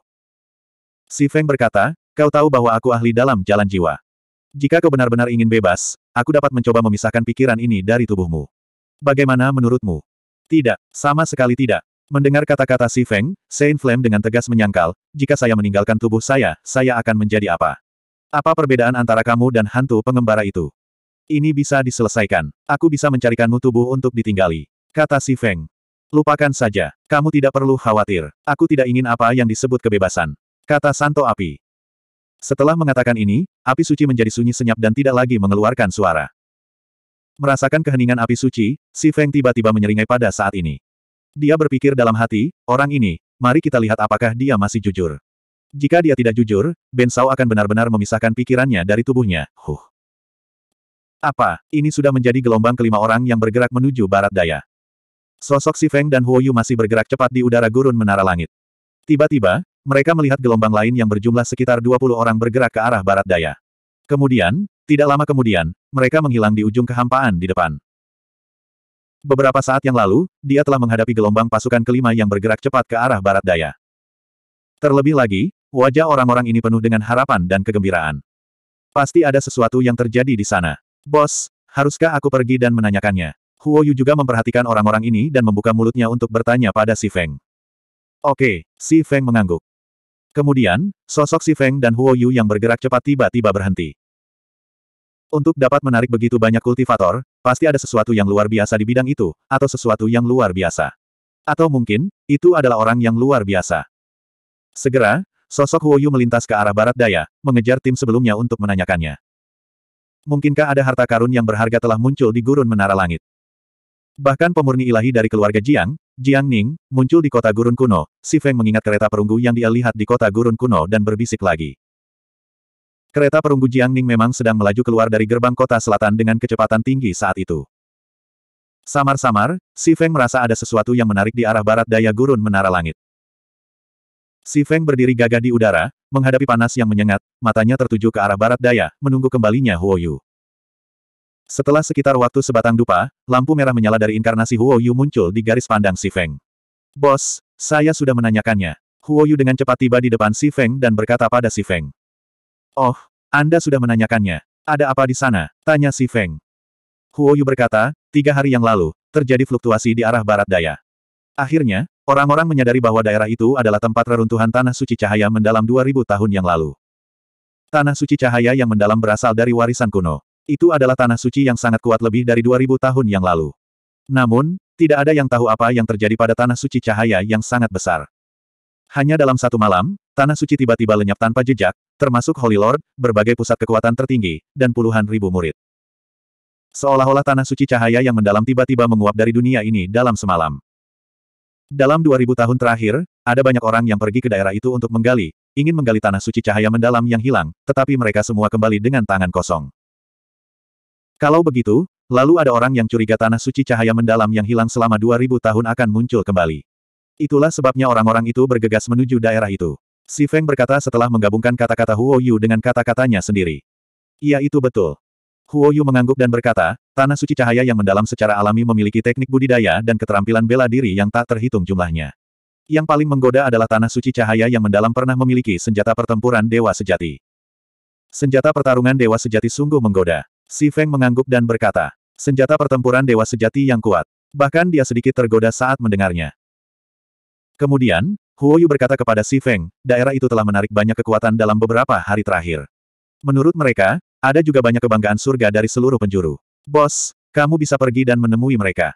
[SPEAKER 1] Si Feng berkata, kau tahu bahwa aku ahli dalam jalan jiwa. Jika kau benar-benar ingin bebas, aku dapat mencoba memisahkan pikiran ini dari tubuhmu. Bagaimana menurutmu? Tidak, sama sekali tidak. Mendengar kata-kata Si Feng, Saint Flame dengan tegas menyangkal, jika saya meninggalkan tubuh saya, saya akan menjadi apa? Apa perbedaan antara kamu dan hantu pengembara itu? Ini bisa diselesaikan. Aku bisa mencarikanmu tubuh untuk ditinggali. Kata Si Feng. Lupakan saja. Kamu tidak perlu khawatir. Aku tidak ingin apa yang disebut kebebasan kata Santo Api. Setelah mengatakan ini, api suci menjadi sunyi senyap dan tidak lagi mengeluarkan suara. Merasakan keheningan api suci, si Feng tiba-tiba menyeringai pada saat ini. Dia berpikir dalam hati, orang ini, mari kita lihat apakah dia masih jujur. Jika dia tidak jujur, Ben Sao akan benar-benar memisahkan pikirannya dari tubuhnya. Huh. Apa, ini sudah menjadi gelombang kelima orang yang bergerak menuju barat daya. Sosok si Feng dan Huoyu masih bergerak cepat di udara gurun menara langit. Tiba-tiba, mereka melihat gelombang lain yang berjumlah sekitar 20 orang bergerak ke arah barat daya. Kemudian, tidak lama kemudian, mereka menghilang di ujung kehampaan di depan. Beberapa saat yang lalu, dia telah menghadapi gelombang pasukan kelima yang bergerak cepat ke arah barat daya. Terlebih lagi, wajah orang-orang ini penuh dengan harapan dan kegembiraan. Pasti ada sesuatu yang terjadi di sana. Bos, haruskah aku pergi dan menanyakannya? Huo Yu juga memperhatikan orang-orang ini dan membuka mulutnya untuk bertanya pada Si Feng. Oke, Si Feng mengangguk. Kemudian, sosok Si Feng dan Huo Yu yang bergerak cepat tiba-tiba berhenti. Untuk dapat menarik begitu banyak kultivator, pasti ada sesuatu yang luar biasa di bidang itu, atau sesuatu yang luar biasa. Atau mungkin, itu adalah orang yang luar biasa. Segera, sosok Huo Yu melintas ke arah barat daya, mengejar tim sebelumnya untuk menanyakannya. Mungkinkah ada harta karun yang berharga telah muncul di gurun menara langit? Bahkan pemurni ilahi dari keluarga Jiang, Jiang Ning, muncul di kota gurun kuno, Si Feng mengingat kereta perunggu yang dia lihat di kota gurun kuno dan berbisik lagi. Kereta perunggu Jiang Ning memang sedang melaju keluar dari gerbang kota selatan dengan kecepatan tinggi saat itu. Samar-samar, Si Feng merasa ada sesuatu yang menarik di arah barat daya gurun menara langit. Si Feng berdiri gagah di udara, menghadapi panas yang menyengat, matanya tertuju ke arah barat daya, menunggu kembalinya Huo Yu. Setelah sekitar waktu sebatang dupa, lampu merah menyala dari inkarnasi Huo Yu muncul di garis pandang Si Feng. Bos, saya sudah menanyakannya. Huo Yu dengan cepat tiba di depan Si Feng dan berkata pada Si Feng. Oh, Anda sudah menanyakannya. Ada apa di sana? Tanya Si Feng. Huo Yu berkata, tiga hari yang lalu, terjadi fluktuasi di arah barat daya. Akhirnya, orang-orang menyadari bahwa daerah itu adalah tempat reruntuhan Tanah Suci Cahaya mendalam 2000 tahun yang lalu. Tanah Suci Cahaya yang mendalam berasal dari warisan kuno. Itu adalah tanah suci yang sangat kuat lebih dari 2000 tahun yang lalu. Namun, tidak ada yang tahu apa yang terjadi pada tanah suci cahaya yang sangat besar. Hanya dalam satu malam, tanah suci tiba-tiba lenyap tanpa jejak, termasuk Holy Lord, berbagai pusat kekuatan tertinggi, dan puluhan ribu murid. Seolah-olah tanah suci cahaya yang mendalam tiba-tiba menguap dari dunia ini dalam semalam. Dalam 2000 tahun terakhir, ada banyak orang yang pergi ke daerah itu untuk menggali, ingin menggali tanah suci cahaya mendalam yang hilang, tetapi mereka semua kembali dengan tangan kosong. Kalau begitu, lalu ada orang yang curiga tanah suci cahaya mendalam yang hilang selama 2000 tahun akan muncul kembali. Itulah sebabnya orang-orang itu bergegas menuju daerah itu. Si Feng berkata setelah menggabungkan kata-kata Huo Yu dengan kata-katanya sendiri. Iya itu betul. Huo Yu mengangguk dan berkata, tanah suci cahaya yang mendalam secara alami memiliki teknik budidaya dan keterampilan bela diri yang tak terhitung jumlahnya. Yang paling menggoda adalah tanah suci cahaya yang mendalam pernah memiliki senjata pertempuran dewa sejati. Senjata pertarungan dewa sejati sungguh menggoda. Si Feng mengangguk dan berkata, senjata pertempuran dewa sejati yang kuat. Bahkan dia sedikit tergoda saat mendengarnya. Kemudian, Huo Yu berkata kepada Si Feng, daerah itu telah menarik banyak kekuatan dalam beberapa hari terakhir. Menurut mereka, ada juga banyak kebanggaan surga dari seluruh penjuru. Bos, kamu bisa pergi dan menemui mereka.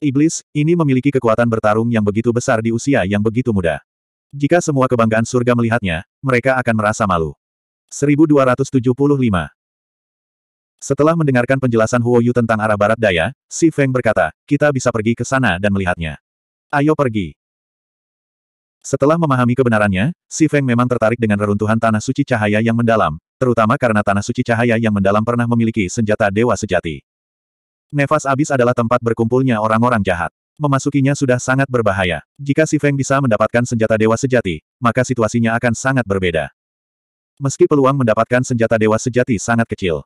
[SPEAKER 1] Iblis, ini memiliki kekuatan bertarung yang begitu besar di usia yang begitu muda. Jika semua kebanggaan surga melihatnya, mereka akan merasa malu. 1275 setelah mendengarkan penjelasan Huo Yu tentang arah barat daya, Si Feng berkata, kita bisa pergi ke sana dan melihatnya. Ayo pergi. Setelah memahami kebenarannya, Si Feng memang tertarik dengan reruntuhan tanah suci cahaya yang mendalam, terutama karena tanah suci cahaya yang mendalam pernah memiliki senjata dewa sejati. Nefas abis adalah tempat berkumpulnya orang-orang jahat. Memasukinya sudah sangat berbahaya. Jika Si Feng bisa mendapatkan senjata dewa sejati, maka situasinya akan sangat berbeda. Meski peluang mendapatkan senjata dewa sejati sangat kecil,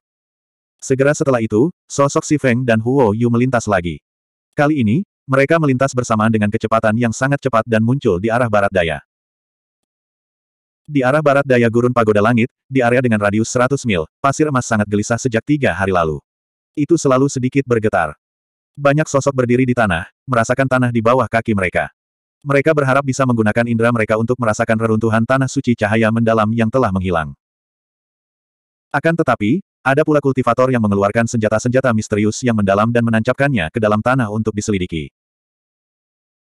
[SPEAKER 1] Segera setelah itu, sosok Si Feng dan Huo Yu melintas lagi. Kali ini, mereka melintas bersamaan dengan kecepatan yang sangat cepat dan muncul di arah barat daya. Di arah barat daya gurun pagoda langit, di area dengan radius 100 mil, pasir emas sangat gelisah sejak tiga hari lalu. Itu selalu sedikit bergetar. Banyak sosok berdiri di tanah, merasakan tanah di bawah kaki mereka. Mereka berharap bisa menggunakan indera mereka untuk merasakan reruntuhan tanah suci cahaya mendalam yang telah menghilang. Akan tetapi, ada pula kultivator yang mengeluarkan senjata-senjata misterius yang mendalam dan menancapkannya ke dalam tanah untuk diselidiki.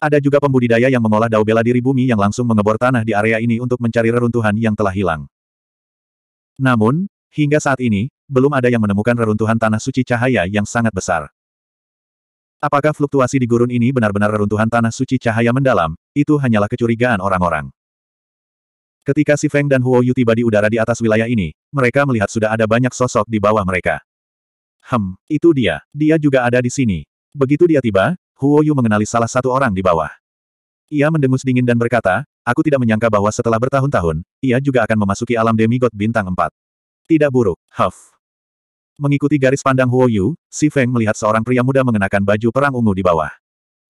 [SPEAKER 1] Ada juga pembudidaya yang mengolah dau bela diri bumi yang langsung mengebor tanah di area ini untuk mencari reruntuhan yang telah hilang. Namun, hingga saat ini, belum ada yang menemukan reruntuhan tanah suci cahaya yang sangat besar. Apakah fluktuasi di gurun ini benar-benar reruntuhan tanah suci cahaya mendalam, itu hanyalah kecurigaan orang-orang. Ketika Si Feng dan Huo Yu tiba di udara di atas wilayah ini, mereka melihat sudah ada banyak sosok di bawah mereka. Hem, itu dia. Dia juga ada di sini. Begitu dia tiba, Huo Yu mengenali salah satu orang di bawah. Ia mendengus dingin dan berkata, aku tidak menyangka bahwa setelah bertahun-tahun, ia juga akan memasuki alam demigod bintang 4. Tidak buruk, Huff. Mengikuti garis pandang Huo Yu, Si Feng melihat seorang pria muda mengenakan baju perang ungu di bawah.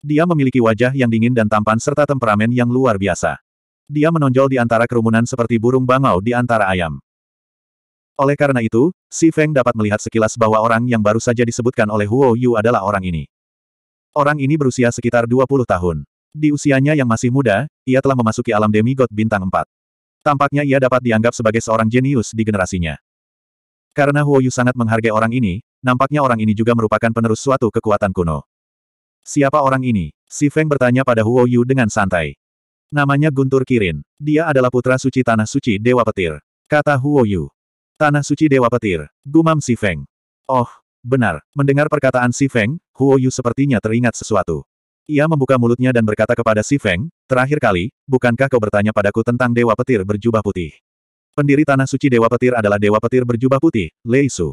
[SPEAKER 1] Dia memiliki wajah yang dingin dan tampan serta temperamen yang luar biasa. Dia menonjol di antara kerumunan seperti burung bangau di antara ayam. Oleh karena itu, Si Feng dapat melihat sekilas bahwa orang yang baru saja disebutkan oleh Huo Yu adalah orang ini. Orang ini berusia sekitar 20 tahun. Di usianya yang masih muda, ia telah memasuki alam demigod bintang 4. Tampaknya ia dapat dianggap sebagai seorang jenius di generasinya. Karena Huo Yu sangat menghargai orang ini, nampaknya orang ini juga merupakan penerus suatu kekuatan kuno. Siapa orang ini? Si Feng bertanya pada Huo Yu dengan santai. Namanya Guntur Kirin. Dia adalah putra suci Tanah Suci Dewa Petir. Kata Huo Yu. Tanah suci Dewa Petir. Gumam Si Feng. Oh, benar. Mendengar perkataan Si Feng, Huo Yu sepertinya teringat sesuatu. Ia membuka mulutnya dan berkata kepada Si Feng, terakhir kali, bukankah kau bertanya padaku tentang Dewa Petir berjubah putih? Pendiri Tanah Suci Dewa Petir adalah Dewa Petir berjubah putih, Lei Su.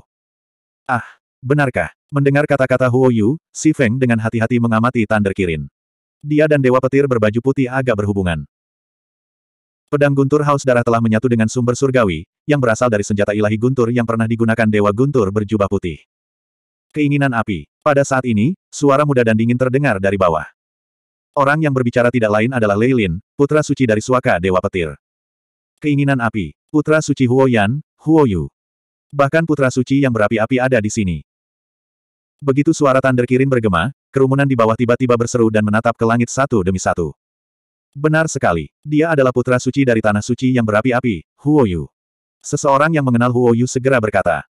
[SPEAKER 1] Ah, benarkah? Mendengar kata-kata Huo Yu, Si Feng dengan hati-hati mengamati Thunder Kirin. Dia dan Dewa Petir berbaju putih agak berhubungan. Pedang Guntur Haus Darah telah menyatu dengan sumber surgawi, yang berasal dari senjata ilahi Guntur yang pernah digunakan Dewa Guntur berjubah putih. Keinginan api. Pada saat ini, suara muda dan dingin terdengar dari bawah. Orang yang berbicara tidak lain adalah Leilin, putra suci dari suaka Dewa Petir. Keinginan api. Putra suci Huoyan, Huoyu. Bahkan putra suci yang berapi-api ada di sini. Begitu suara tanda kirin bergema, kerumunan di bawah tiba-tiba berseru dan menatap ke langit satu demi satu. Benar sekali. Dia adalah putra suci dari tanah suci yang berapi-api, Huoyu. Seseorang yang mengenal Huoyu segera berkata.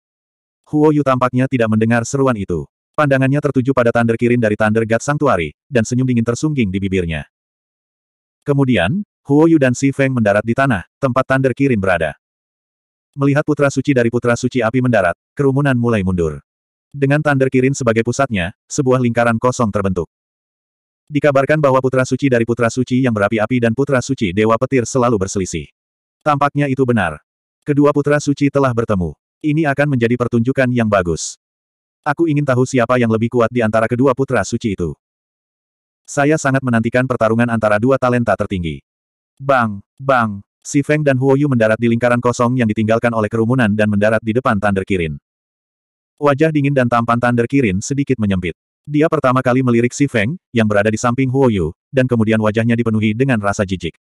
[SPEAKER 1] Huoyu tampaknya tidak mendengar seruan itu. Pandangannya tertuju pada Thunder Kirin dari Thunder God Sanctuary, dan senyum dingin tersungging di bibirnya. Kemudian, Huoyu dan Si Feng mendarat di tanah, tempat Thunder Kirin berada. Melihat putra suci dari putra suci api mendarat, kerumunan mulai mundur. Dengan Thunder Kirin sebagai pusatnya, sebuah lingkaran kosong terbentuk. Dikabarkan bahwa putra suci dari putra suci yang berapi-api dan putra suci Dewa Petir selalu berselisih. Tampaknya itu benar. Kedua putra suci telah bertemu. Ini akan menjadi pertunjukan yang bagus. Aku ingin tahu siapa yang lebih kuat di antara kedua putra suci itu. Saya sangat menantikan pertarungan antara dua talenta tertinggi. Bang, bang, Si Feng dan Huoyu mendarat di lingkaran kosong yang ditinggalkan oleh kerumunan dan mendarat di depan Thunder Kirin. Wajah dingin dan tampan Thunder Kirin sedikit menyempit. Dia pertama kali melirik Si Feng, yang berada di samping Huo Yu, dan kemudian wajahnya dipenuhi dengan rasa jijik.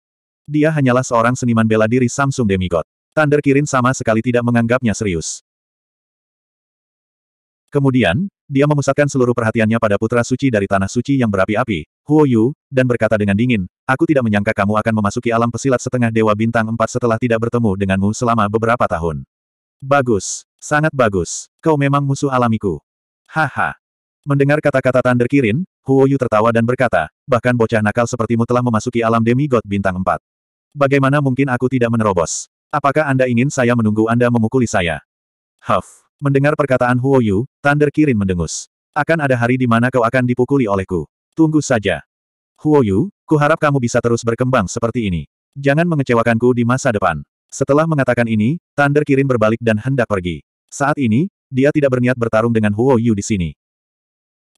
[SPEAKER 1] Dia hanyalah seorang seniman bela diri Samsung Demigod. Thunder Kirin sama sekali tidak menganggapnya serius. Kemudian, dia memusatkan seluruh perhatiannya pada putra suci dari tanah suci yang berapi-api, Huo Yu, dan berkata dengan dingin, Aku tidak menyangka kamu akan memasuki alam pesilat setengah dewa bintang empat setelah tidak bertemu denganmu selama beberapa tahun. Bagus. Sangat bagus. Kau memang musuh alamiku. Haha. Mendengar kata-kata Thunder Kirin, Huo Yu tertawa dan berkata, bahkan bocah nakal sepertimu telah memasuki alam demi god bintang 4. Bagaimana mungkin aku tidak menerobos? Apakah Anda ingin saya menunggu Anda memukuli saya? Huff. Mendengar perkataan Huo Yu, Thunder Kirin mendengus. Akan ada hari di mana kau akan dipukuli olehku. Tunggu saja. Huo Yu, kuharap kamu bisa terus berkembang seperti ini. Jangan mengecewakanku di masa depan. Setelah mengatakan ini, Thunder Kirin berbalik dan hendak pergi. Saat ini, dia tidak berniat bertarung dengan Huo Yu di sini.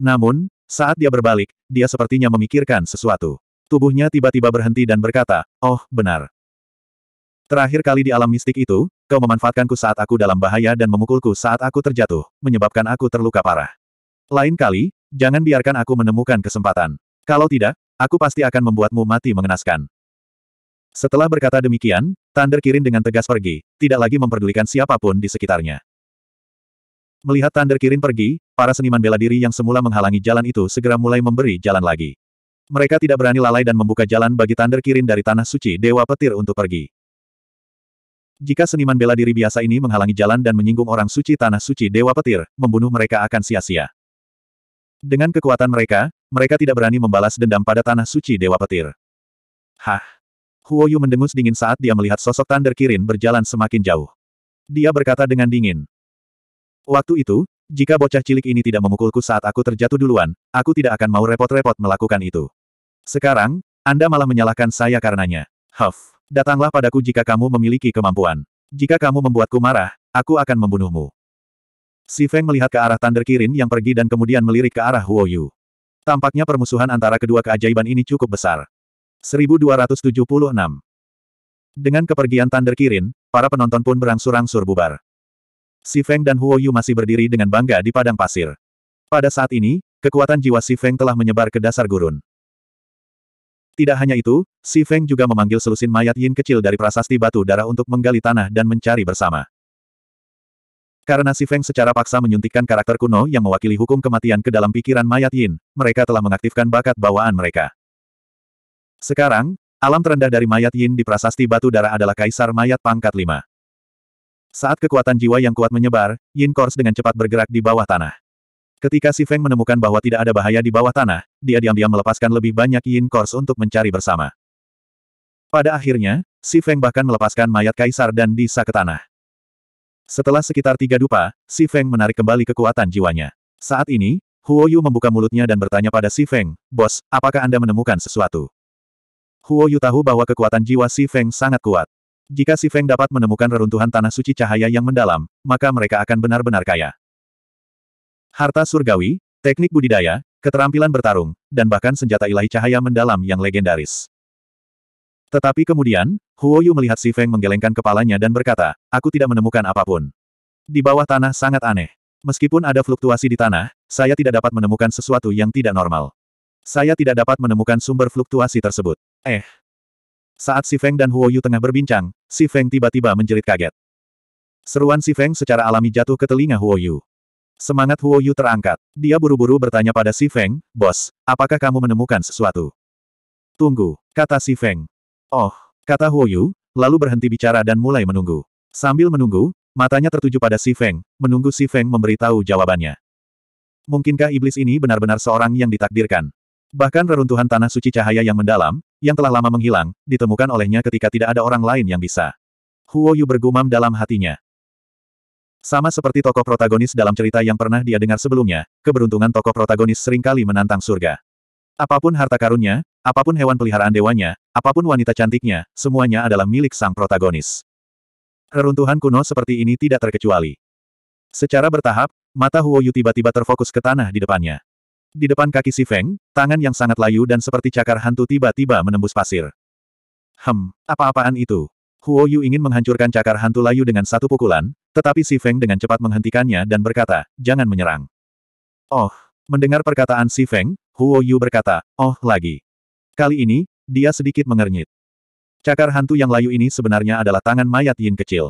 [SPEAKER 1] Namun, saat dia berbalik, dia sepertinya memikirkan sesuatu. Tubuhnya tiba-tiba berhenti dan berkata, oh, benar. Terakhir kali di alam mistik itu, kau memanfaatkanku saat aku dalam bahaya dan memukulku saat aku terjatuh, menyebabkan aku terluka parah. Lain kali, jangan biarkan aku menemukan kesempatan. Kalau tidak, aku pasti akan membuatmu mati mengenaskan. Setelah berkata demikian, Thunder Kirin dengan tegas pergi, tidak lagi memperdulikan siapapun di sekitarnya. Melihat Thunder Kirin pergi, para seniman bela diri yang semula menghalangi jalan itu segera mulai memberi jalan lagi. Mereka tidak berani lalai dan membuka jalan bagi Thunder Kirin dari Tanah Suci Dewa Petir untuk pergi. Jika seniman bela diri biasa ini menghalangi jalan dan menyinggung orang suci Tanah Suci Dewa Petir, membunuh mereka akan sia-sia. Dengan kekuatan mereka, mereka tidak berani membalas dendam pada Tanah Suci Dewa Petir. Hah! Huoyu mendengus dingin saat dia melihat sosok Thunder Kirin berjalan semakin jauh. Dia berkata dengan dingin, Waktu itu, jika bocah cilik ini tidak memukulku saat aku terjatuh duluan, aku tidak akan mau repot-repot melakukan itu. Sekarang, Anda malah menyalahkan saya karenanya. Huff, datanglah padaku jika kamu memiliki kemampuan. Jika kamu membuatku marah, aku akan membunuhmu. Si Feng melihat ke arah Thunder Kirin yang pergi dan kemudian melirik ke arah Huo Yu. Tampaknya permusuhan antara kedua keajaiban ini cukup besar. 1276 Dengan kepergian Thunder Kirin, para penonton pun berangsur-angsur bubar. Si Feng dan Huo Yu masih berdiri dengan bangga di padang pasir. Pada saat ini, kekuatan jiwa Si Feng telah menyebar ke dasar gurun. Tidak hanya itu, Si Feng juga memanggil selusin mayat yin kecil dari prasasti batu darah untuk menggali tanah dan mencari bersama. Karena Si Feng secara paksa menyuntikkan karakter kuno yang mewakili hukum kematian ke dalam pikiran mayat yin, mereka telah mengaktifkan bakat bawaan mereka. Sekarang, alam terendah dari mayat yin di prasasti batu darah adalah kaisar mayat pangkat 5. Saat kekuatan jiwa yang kuat menyebar, Yin Kors dengan cepat bergerak di bawah tanah. Ketika Si Feng menemukan bahwa tidak ada bahaya di bawah tanah, dia diam-diam melepaskan lebih banyak Yin Kors untuk mencari bersama. Pada akhirnya, Si Feng bahkan melepaskan mayat kaisar dan disa ke tanah. Setelah sekitar tiga dupa, Si Feng menarik kembali kekuatan jiwanya. Saat ini, Huo Yu membuka mulutnya dan bertanya pada Si Feng, Bos, apakah Anda menemukan sesuatu? Huo Yu tahu bahwa kekuatan jiwa Si Feng sangat kuat. Jika Si Feng dapat menemukan reruntuhan tanah suci cahaya yang mendalam, maka mereka akan benar-benar kaya. Harta surgawi, teknik budidaya, keterampilan bertarung, dan bahkan senjata ilahi cahaya mendalam yang legendaris. Tetapi kemudian, Huo Yu melihat Si Feng menggelengkan kepalanya dan berkata, aku tidak menemukan apapun. Di bawah tanah sangat aneh. Meskipun ada fluktuasi di tanah, saya tidak dapat menemukan sesuatu yang tidak normal. Saya tidak dapat menemukan sumber fluktuasi tersebut. Eh, saat Si Feng dan Huo Yu tengah berbincang, Si Feng tiba-tiba menjerit kaget. Seruan Si Feng secara alami jatuh ke telinga Huo Yu. Semangat Huo Yu terangkat. Dia buru-buru bertanya pada Si Feng, Bos, apakah kamu menemukan sesuatu? Tunggu, kata Si Feng. Oh, kata Huo Yu, lalu berhenti bicara dan mulai menunggu. Sambil menunggu, matanya tertuju pada Si Feng, menunggu Si Feng memberitahu jawabannya. Mungkinkah iblis ini benar-benar seorang yang ditakdirkan? Bahkan reruntuhan tanah suci cahaya yang mendalam, yang telah lama menghilang, ditemukan olehnya ketika tidak ada orang lain yang bisa. Huo Yu bergumam dalam hatinya. Sama seperti tokoh protagonis dalam cerita yang pernah dia dengar sebelumnya, keberuntungan tokoh protagonis seringkali menantang surga. Apapun harta karunnya, apapun hewan peliharaan dewanya, apapun wanita cantiknya, semuanya adalah milik sang protagonis. Reruntuhan kuno seperti ini tidak terkecuali. Secara bertahap, mata Huo Yu tiba-tiba terfokus ke tanah di depannya. Di depan kaki si Feng, tangan yang sangat layu dan seperti cakar hantu tiba-tiba menembus pasir. Hem, apa-apaan itu? Huo Yu ingin menghancurkan cakar hantu layu dengan satu pukulan, tetapi Si Feng dengan cepat menghentikannya dan berkata, jangan menyerang. Oh, mendengar perkataan Si Feng, Huo Yu berkata, oh lagi. Kali ini, dia sedikit mengernyit. Cakar hantu yang layu ini sebenarnya adalah tangan mayat Yin kecil.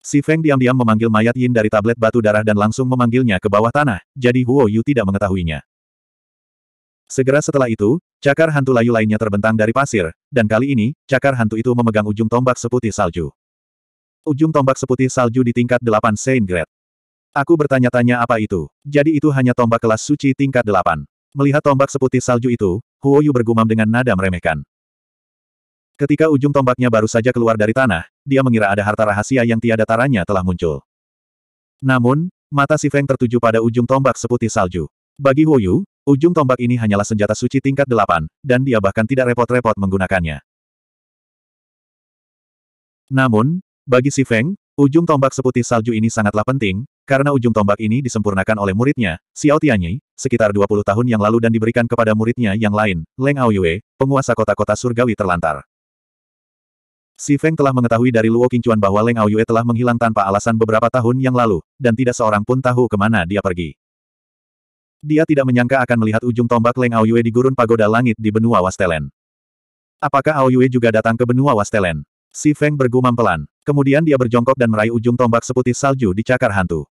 [SPEAKER 1] Si Feng diam-diam memanggil mayat Yin dari tablet batu darah dan langsung memanggilnya ke bawah tanah, jadi Huo Yu tidak mengetahuinya. Segera setelah itu, cakar hantu layu lainnya terbentang dari pasir, dan kali ini, cakar hantu itu memegang ujung tombak seputih salju. Ujung tombak seputih salju di tingkat 8 Saint Grade. Aku bertanya-tanya apa itu. Jadi itu hanya tombak kelas suci tingkat 8. Melihat tombak seputih salju itu, Huo Yu bergumam dengan nada meremehkan. Ketika ujung tombaknya baru saja keluar dari tanah, dia mengira ada harta rahasia yang tiada taranya telah muncul. Namun, mata si Feng tertuju pada ujung tombak seputih salju. Bagi Yu, ujung tombak ini hanyalah senjata suci tingkat delapan, dan dia bahkan tidak repot-repot menggunakannya. Namun, bagi si Feng, ujung tombak seputih salju ini sangatlah penting, karena ujung tombak ini disempurnakan oleh muridnya, Xiao Tianyi, sekitar 20 tahun yang lalu dan diberikan kepada muridnya yang lain, Leng Aoyue, penguasa kota-kota surgawi terlantar. Si Feng telah mengetahui dari Luo Qingchuan bahwa Leng Aoyue telah menghilang tanpa alasan beberapa tahun yang lalu, dan tidak seorang pun tahu kemana dia pergi. Dia tidak menyangka akan melihat ujung tombak Leng Aoyue di gurun pagoda langit di benua Wastelen. Apakah Aoyue juga datang ke benua Wastelen? Si Feng bergumam pelan. Kemudian dia berjongkok dan meraih ujung tombak seputih salju di cakar hantu.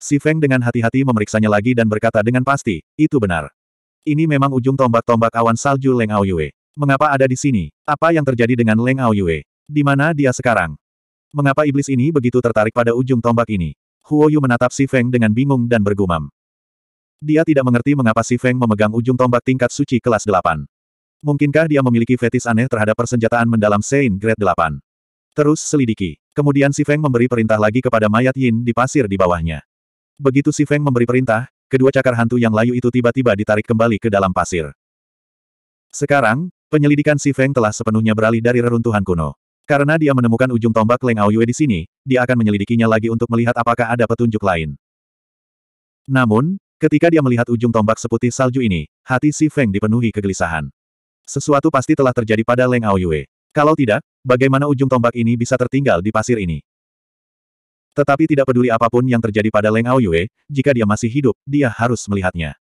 [SPEAKER 1] Si Feng dengan hati-hati memeriksanya lagi dan berkata dengan pasti, itu benar. Ini memang ujung tombak-tombak awan salju Leng Aoyue. Mengapa ada di sini? Apa yang terjadi dengan Leng Aoyue? Di mana dia sekarang? Mengapa iblis ini begitu tertarik pada ujung tombak ini? Huoyu menatap Si Feng dengan bingung dan bergumam. Dia tidak mengerti mengapa Si Feng memegang ujung tombak tingkat suci kelas 8. Mungkinkah dia memiliki fetis aneh terhadap persenjataan mendalam Sein Grade 8? Terus selidiki. Kemudian Si Feng memberi perintah lagi kepada mayat Yin di pasir di bawahnya. Begitu Si Feng memberi perintah, kedua cakar hantu yang layu itu tiba-tiba ditarik kembali ke dalam pasir. Sekarang, Penyelidikan Si Feng telah sepenuhnya beralih dari reruntuhan kuno. Karena dia menemukan ujung tombak Leng Aoyue di sini, dia akan menyelidikinya lagi untuk melihat apakah ada petunjuk lain. Namun, ketika dia melihat ujung tombak seputih salju ini, hati Si Feng dipenuhi kegelisahan. Sesuatu pasti telah terjadi pada Leng Aoyue. Kalau tidak, bagaimana ujung tombak ini bisa tertinggal di pasir ini? Tetapi tidak peduli apapun yang terjadi pada Leng Aoyue, jika dia masih hidup, dia harus melihatnya.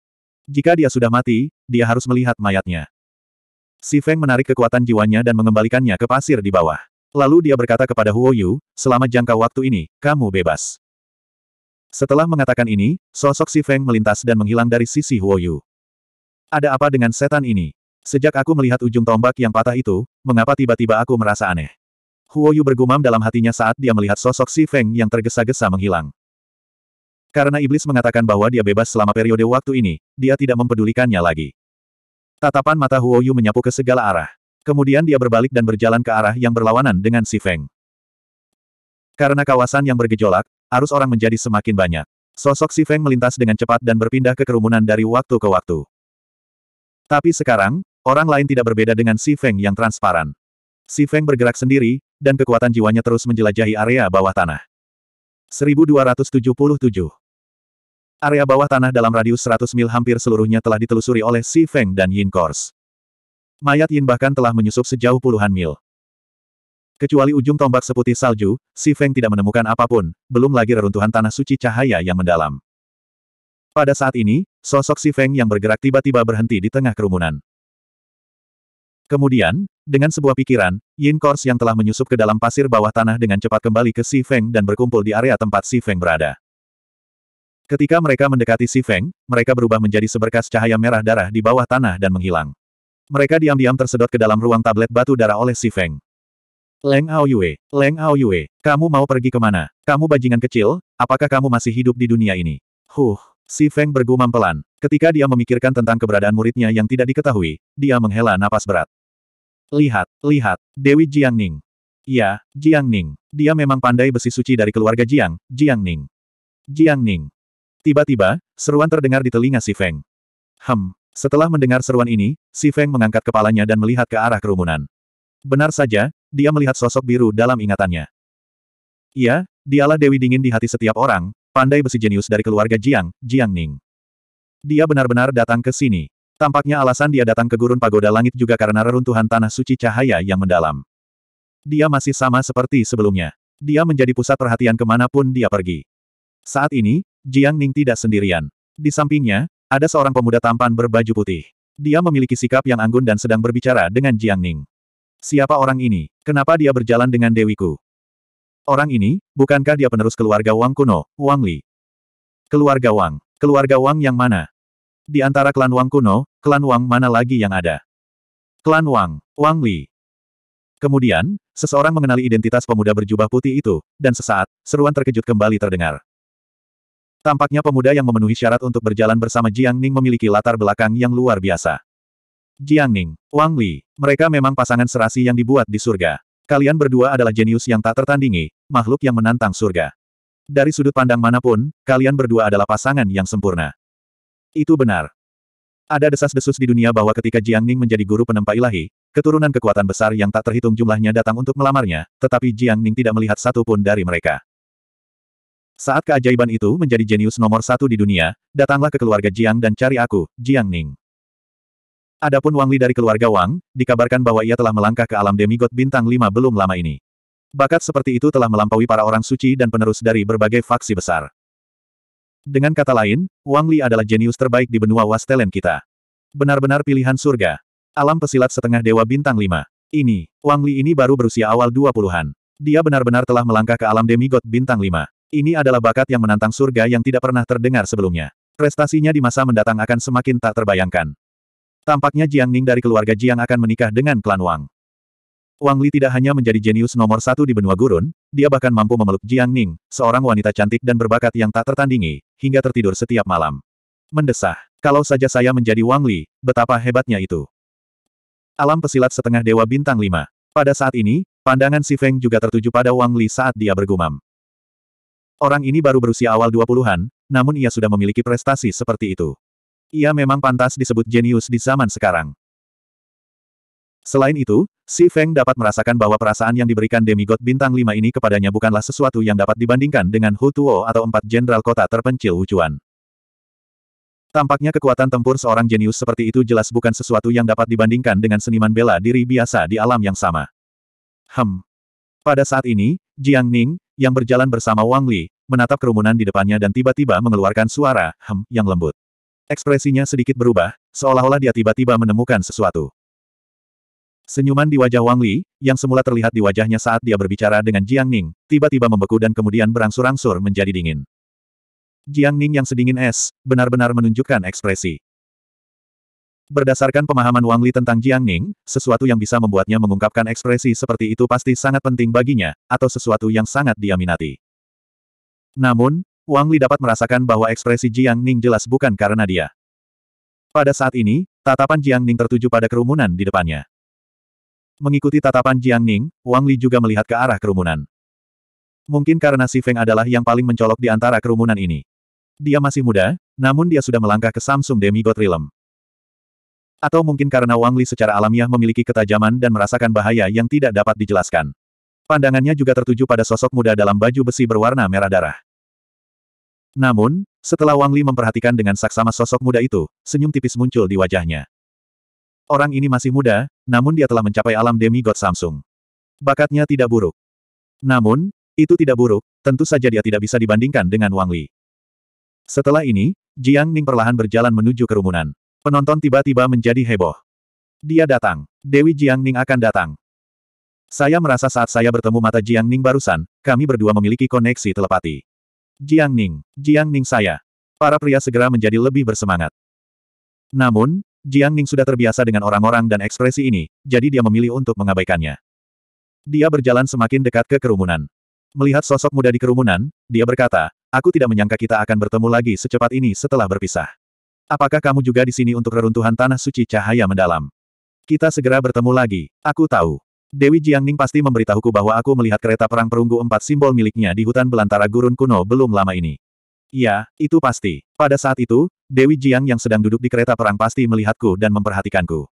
[SPEAKER 1] Jika dia sudah mati, dia harus melihat mayatnya. Si Feng menarik kekuatan jiwanya dan mengembalikannya ke pasir di bawah. Lalu dia berkata kepada Huo Yu, selama jangka waktu ini, kamu bebas. Setelah mengatakan ini, sosok Si Feng melintas dan menghilang dari sisi Huo Yu. Ada apa dengan setan ini? Sejak aku melihat ujung tombak yang patah itu, mengapa tiba-tiba aku merasa aneh? Huo Yu bergumam dalam hatinya saat dia melihat sosok Si Feng yang tergesa-gesa menghilang. Karena iblis mengatakan bahwa dia bebas selama periode waktu ini, dia tidak mempedulikannya lagi. Tatapan mata Huo Yu menyapu ke segala arah. Kemudian dia berbalik dan berjalan ke arah yang berlawanan dengan Si Feng. Karena kawasan yang bergejolak, arus orang menjadi semakin banyak. Sosok Si Feng melintas dengan cepat dan berpindah ke kerumunan dari waktu ke waktu. Tapi sekarang, orang lain tidak berbeda dengan Si Feng yang transparan. Si Feng bergerak sendiri, dan kekuatan jiwanya terus menjelajahi area bawah tanah. 1277 Area bawah tanah dalam radius 100 mil hampir seluruhnya telah ditelusuri oleh Si Feng dan Yin Kors. Mayat Yin bahkan telah menyusup sejauh puluhan mil. Kecuali ujung tombak seputih salju, Si Feng tidak menemukan apapun, belum lagi reruntuhan tanah suci cahaya yang mendalam. Pada saat ini, sosok Si Feng yang bergerak tiba-tiba berhenti di tengah kerumunan. Kemudian, dengan sebuah pikiran, Yin Kors yang telah menyusup ke dalam pasir bawah tanah dengan cepat kembali ke Si Feng dan berkumpul di area tempat Si Feng berada. Ketika mereka mendekati Si Feng, mereka berubah menjadi seberkas cahaya merah darah di bawah tanah dan menghilang. Mereka diam-diam tersedot ke dalam ruang tablet batu darah oleh Si Feng. Leng Ao Yue, Leng Ao Yue, kamu mau pergi kemana? Kamu bajingan kecil, apakah kamu masih hidup di dunia ini? Huh, Si Feng bergumam pelan. Ketika dia memikirkan tentang keberadaan muridnya yang tidak diketahui, dia menghela napas berat. Lihat, lihat, Dewi Jiang Ning. Ya, Jiang Ning. Dia memang pandai besi suci dari keluarga Jiang, Jiang Ning, Jiang Ning. Tiba-tiba, seruan terdengar di telinga Si Feng. Hem. Setelah mendengar seruan ini, Si Feng mengangkat kepalanya dan melihat ke arah kerumunan. Benar saja, dia melihat sosok biru dalam ingatannya. Iya, dialah Dewi Dingin di hati setiap orang, pandai besi jenius dari keluarga Jiang, Jiang Ning. Dia benar-benar datang ke sini. Tampaknya alasan dia datang ke Gurun Pagoda Langit juga karena reruntuhan Tanah Suci Cahaya yang mendalam. Dia masih sama seperti sebelumnya. Dia menjadi pusat perhatian kemanapun dia pergi. Saat ini, Jiang Ning tidak sendirian. Di sampingnya, ada seorang pemuda tampan berbaju putih. Dia memiliki sikap yang anggun dan sedang berbicara dengan Jiang Ning. Siapa orang ini? Kenapa dia berjalan dengan Dewiku? Orang ini, bukankah dia penerus keluarga Wang kuno, Wang Li? Keluarga Wang. Keluarga Wang yang mana? Di antara klan Wang kuno, klan Wang mana lagi yang ada? Klan Wang, Wang Li. Kemudian, seseorang mengenali identitas pemuda berjubah putih itu, dan sesaat, seruan terkejut kembali terdengar. Tampaknya pemuda yang memenuhi syarat untuk berjalan bersama Jiang Ning memiliki latar belakang yang luar biasa. Jiang Ning, Wang Li, mereka memang pasangan serasi yang dibuat di surga. Kalian berdua adalah jenius yang tak tertandingi, makhluk yang menantang surga. Dari sudut pandang manapun, kalian berdua adalah pasangan yang sempurna. Itu benar. Ada desas-desus di dunia bahwa ketika Jiang Ning menjadi guru penempa ilahi, keturunan kekuatan besar yang tak terhitung jumlahnya datang untuk melamarnya, tetapi Jiang Ning tidak melihat satu pun dari mereka. Saat keajaiban itu menjadi jenius nomor satu di dunia, datanglah ke keluarga Jiang dan cari aku, Jiang Ning. Adapun Wang Li dari keluarga Wang, dikabarkan bahwa ia telah melangkah ke alam demigod bintang lima belum lama ini. Bakat seperti itu telah melampaui para orang suci dan penerus dari berbagai faksi besar. Dengan kata lain, Wang Li adalah jenius terbaik di benua Wastelen kita. Benar-benar pilihan surga. Alam pesilat setengah dewa bintang lima. Ini, Wang Li ini baru berusia awal 20-an. Dia benar-benar telah melangkah ke alam demigod bintang lima. Ini adalah bakat yang menantang surga yang tidak pernah terdengar sebelumnya. Prestasinya di masa mendatang akan semakin tak terbayangkan. Tampaknya Jiang Ning dari keluarga Jiang akan menikah dengan klan Wang. Wang Li tidak hanya menjadi jenius nomor satu di benua gurun, dia bahkan mampu memeluk Jiang Ning, seorang wanita cantik dan berbakat yang tak tertandingi, hingga tertidur setiap malam. Mendesah, kalau saja saya menjadi Wang Li, betapa hebatnya itu. Alam pesilat setengah dewa bintang lima. Pada saat ini, pandangan Si Feng juga tertuju pada Wang Li saat dia bergumam. Orang ini baru berusia awal 20-an, namun ia sudah memiliki prestasi seperti itu. Ia memang pantas disebut jenius di zaman sekarang. Selain itu, Si Feng dapat merasakan bahwa perasaan yang diberikan demigod bintang lima ini kepadanya bukanlah sesuatu yang dapat dibandingkan dengan Hu Tuo atau empat jenderal kota terpencil Wuchuan. Tampaknya kekuatan tempur seorang jenius seperti itu jelas bukan sesuatu yang dapat dibandingkan dengan seniman bela diri biasa di alam yang sama. Hem. Pada saat ini, Jiang Ning, yang berjalan bersama Wang Li, menatap kerumunan di depannya dan tiba-tiba mengeluarkan suara, hem, yang lembut. Ekspresinya sedikit berubah, seolah-olah dia tiba-tiba menemukan sesuatu. Senyuman di wajah Wang Li, yang semula terlihat di wajahnya saat dia berbicara dengan Jiang Ning, tiba-tiba membeku dan kemudian berangsur-angsur menjadi dingin. Jiang Ning yang sedingin es, benar-benar menunjukkan ekspresi. Berdasarkan pemahaman Wang Li tentang Jiang Ning, sesuatu yang bisa membuatnya mengungkapkan ekspresi seperti itu pasti sangat penting baginya, atau sesuatu yang sangat dia minati. Namun, Wang Li dapat merasakan bahwa ekspresi Jiang Ning jelas bukan karena dia. Pada saat ini, tatapan Jiang Ning tertuju pada kerumunan di depannya. Mengikuti tatapan Jiang Ning, Wang Li juga melihat ke arah kerumunan. Mungkin karena Si Feng adalah yang paling mencolok di antara kerumunan ini. Dia masih muda, namun dia sudah melangkah ke Samsung Demigod Realm. Atau mungkin karena Wang Li secara alamiah memiliki ketajaman dan merasakan bahaya yang tidak dapat dijelaskan. Pandangannya juga tertuju pada sosok muda dalam baju besi berwarna merah darah. Namun, setelah Wang Li memperhatikan dengan saksama sosok muda itu, senyum tipis muncul di wajahnya. Orang ini masih muda, namun dia telah mencapai alam demi god Samsung. Bakatnya tidak buruk. Namun, itu tidak buruk, tentu saja dia tidak bisa dibandingkan dengan Wang Li. Setelah ini, Jiang Ning perlahan berjalan menuju kerumunan. Penonton tiba-tiba menjadi heboh. Dia datang. Dewi Jiangning akan datang. Saya merasa saat saya bertemu mata Jiangning barusan, kami berdua memiliki koneksi telepati. Jiangning, Jiangning saya. Para pria segera menjadi lebih bersemangat. Namun, Jiangning sudah terbiasa dengan orang-orang dan ekspresi ini, jadi dia memilih untuk mengabaikannya. Dia berjalan semakin dekat ke kerumunan. Melihat sosok muda di kerumunan, dia berkata, aku tidak menyangka kita akan bertemu lagi secepat ini setelah berpisah. Apakah kamu juga di sini untuk reruntuhan Tanah Suci Cahaya Mendalam? Kita segera bertemu lagi. Aku tahu. Dewi Jiangning pasti memberitahuku bahwa aku melihat kereta perang perunggu empat simbol miliknya di hutan belantara gurun kuno belum lama ini. Ya, itu pasti. Pada saat itu, Dewi Jiang yang sedang duduk di kereta perang pasti melihatku dan memperhatikanku.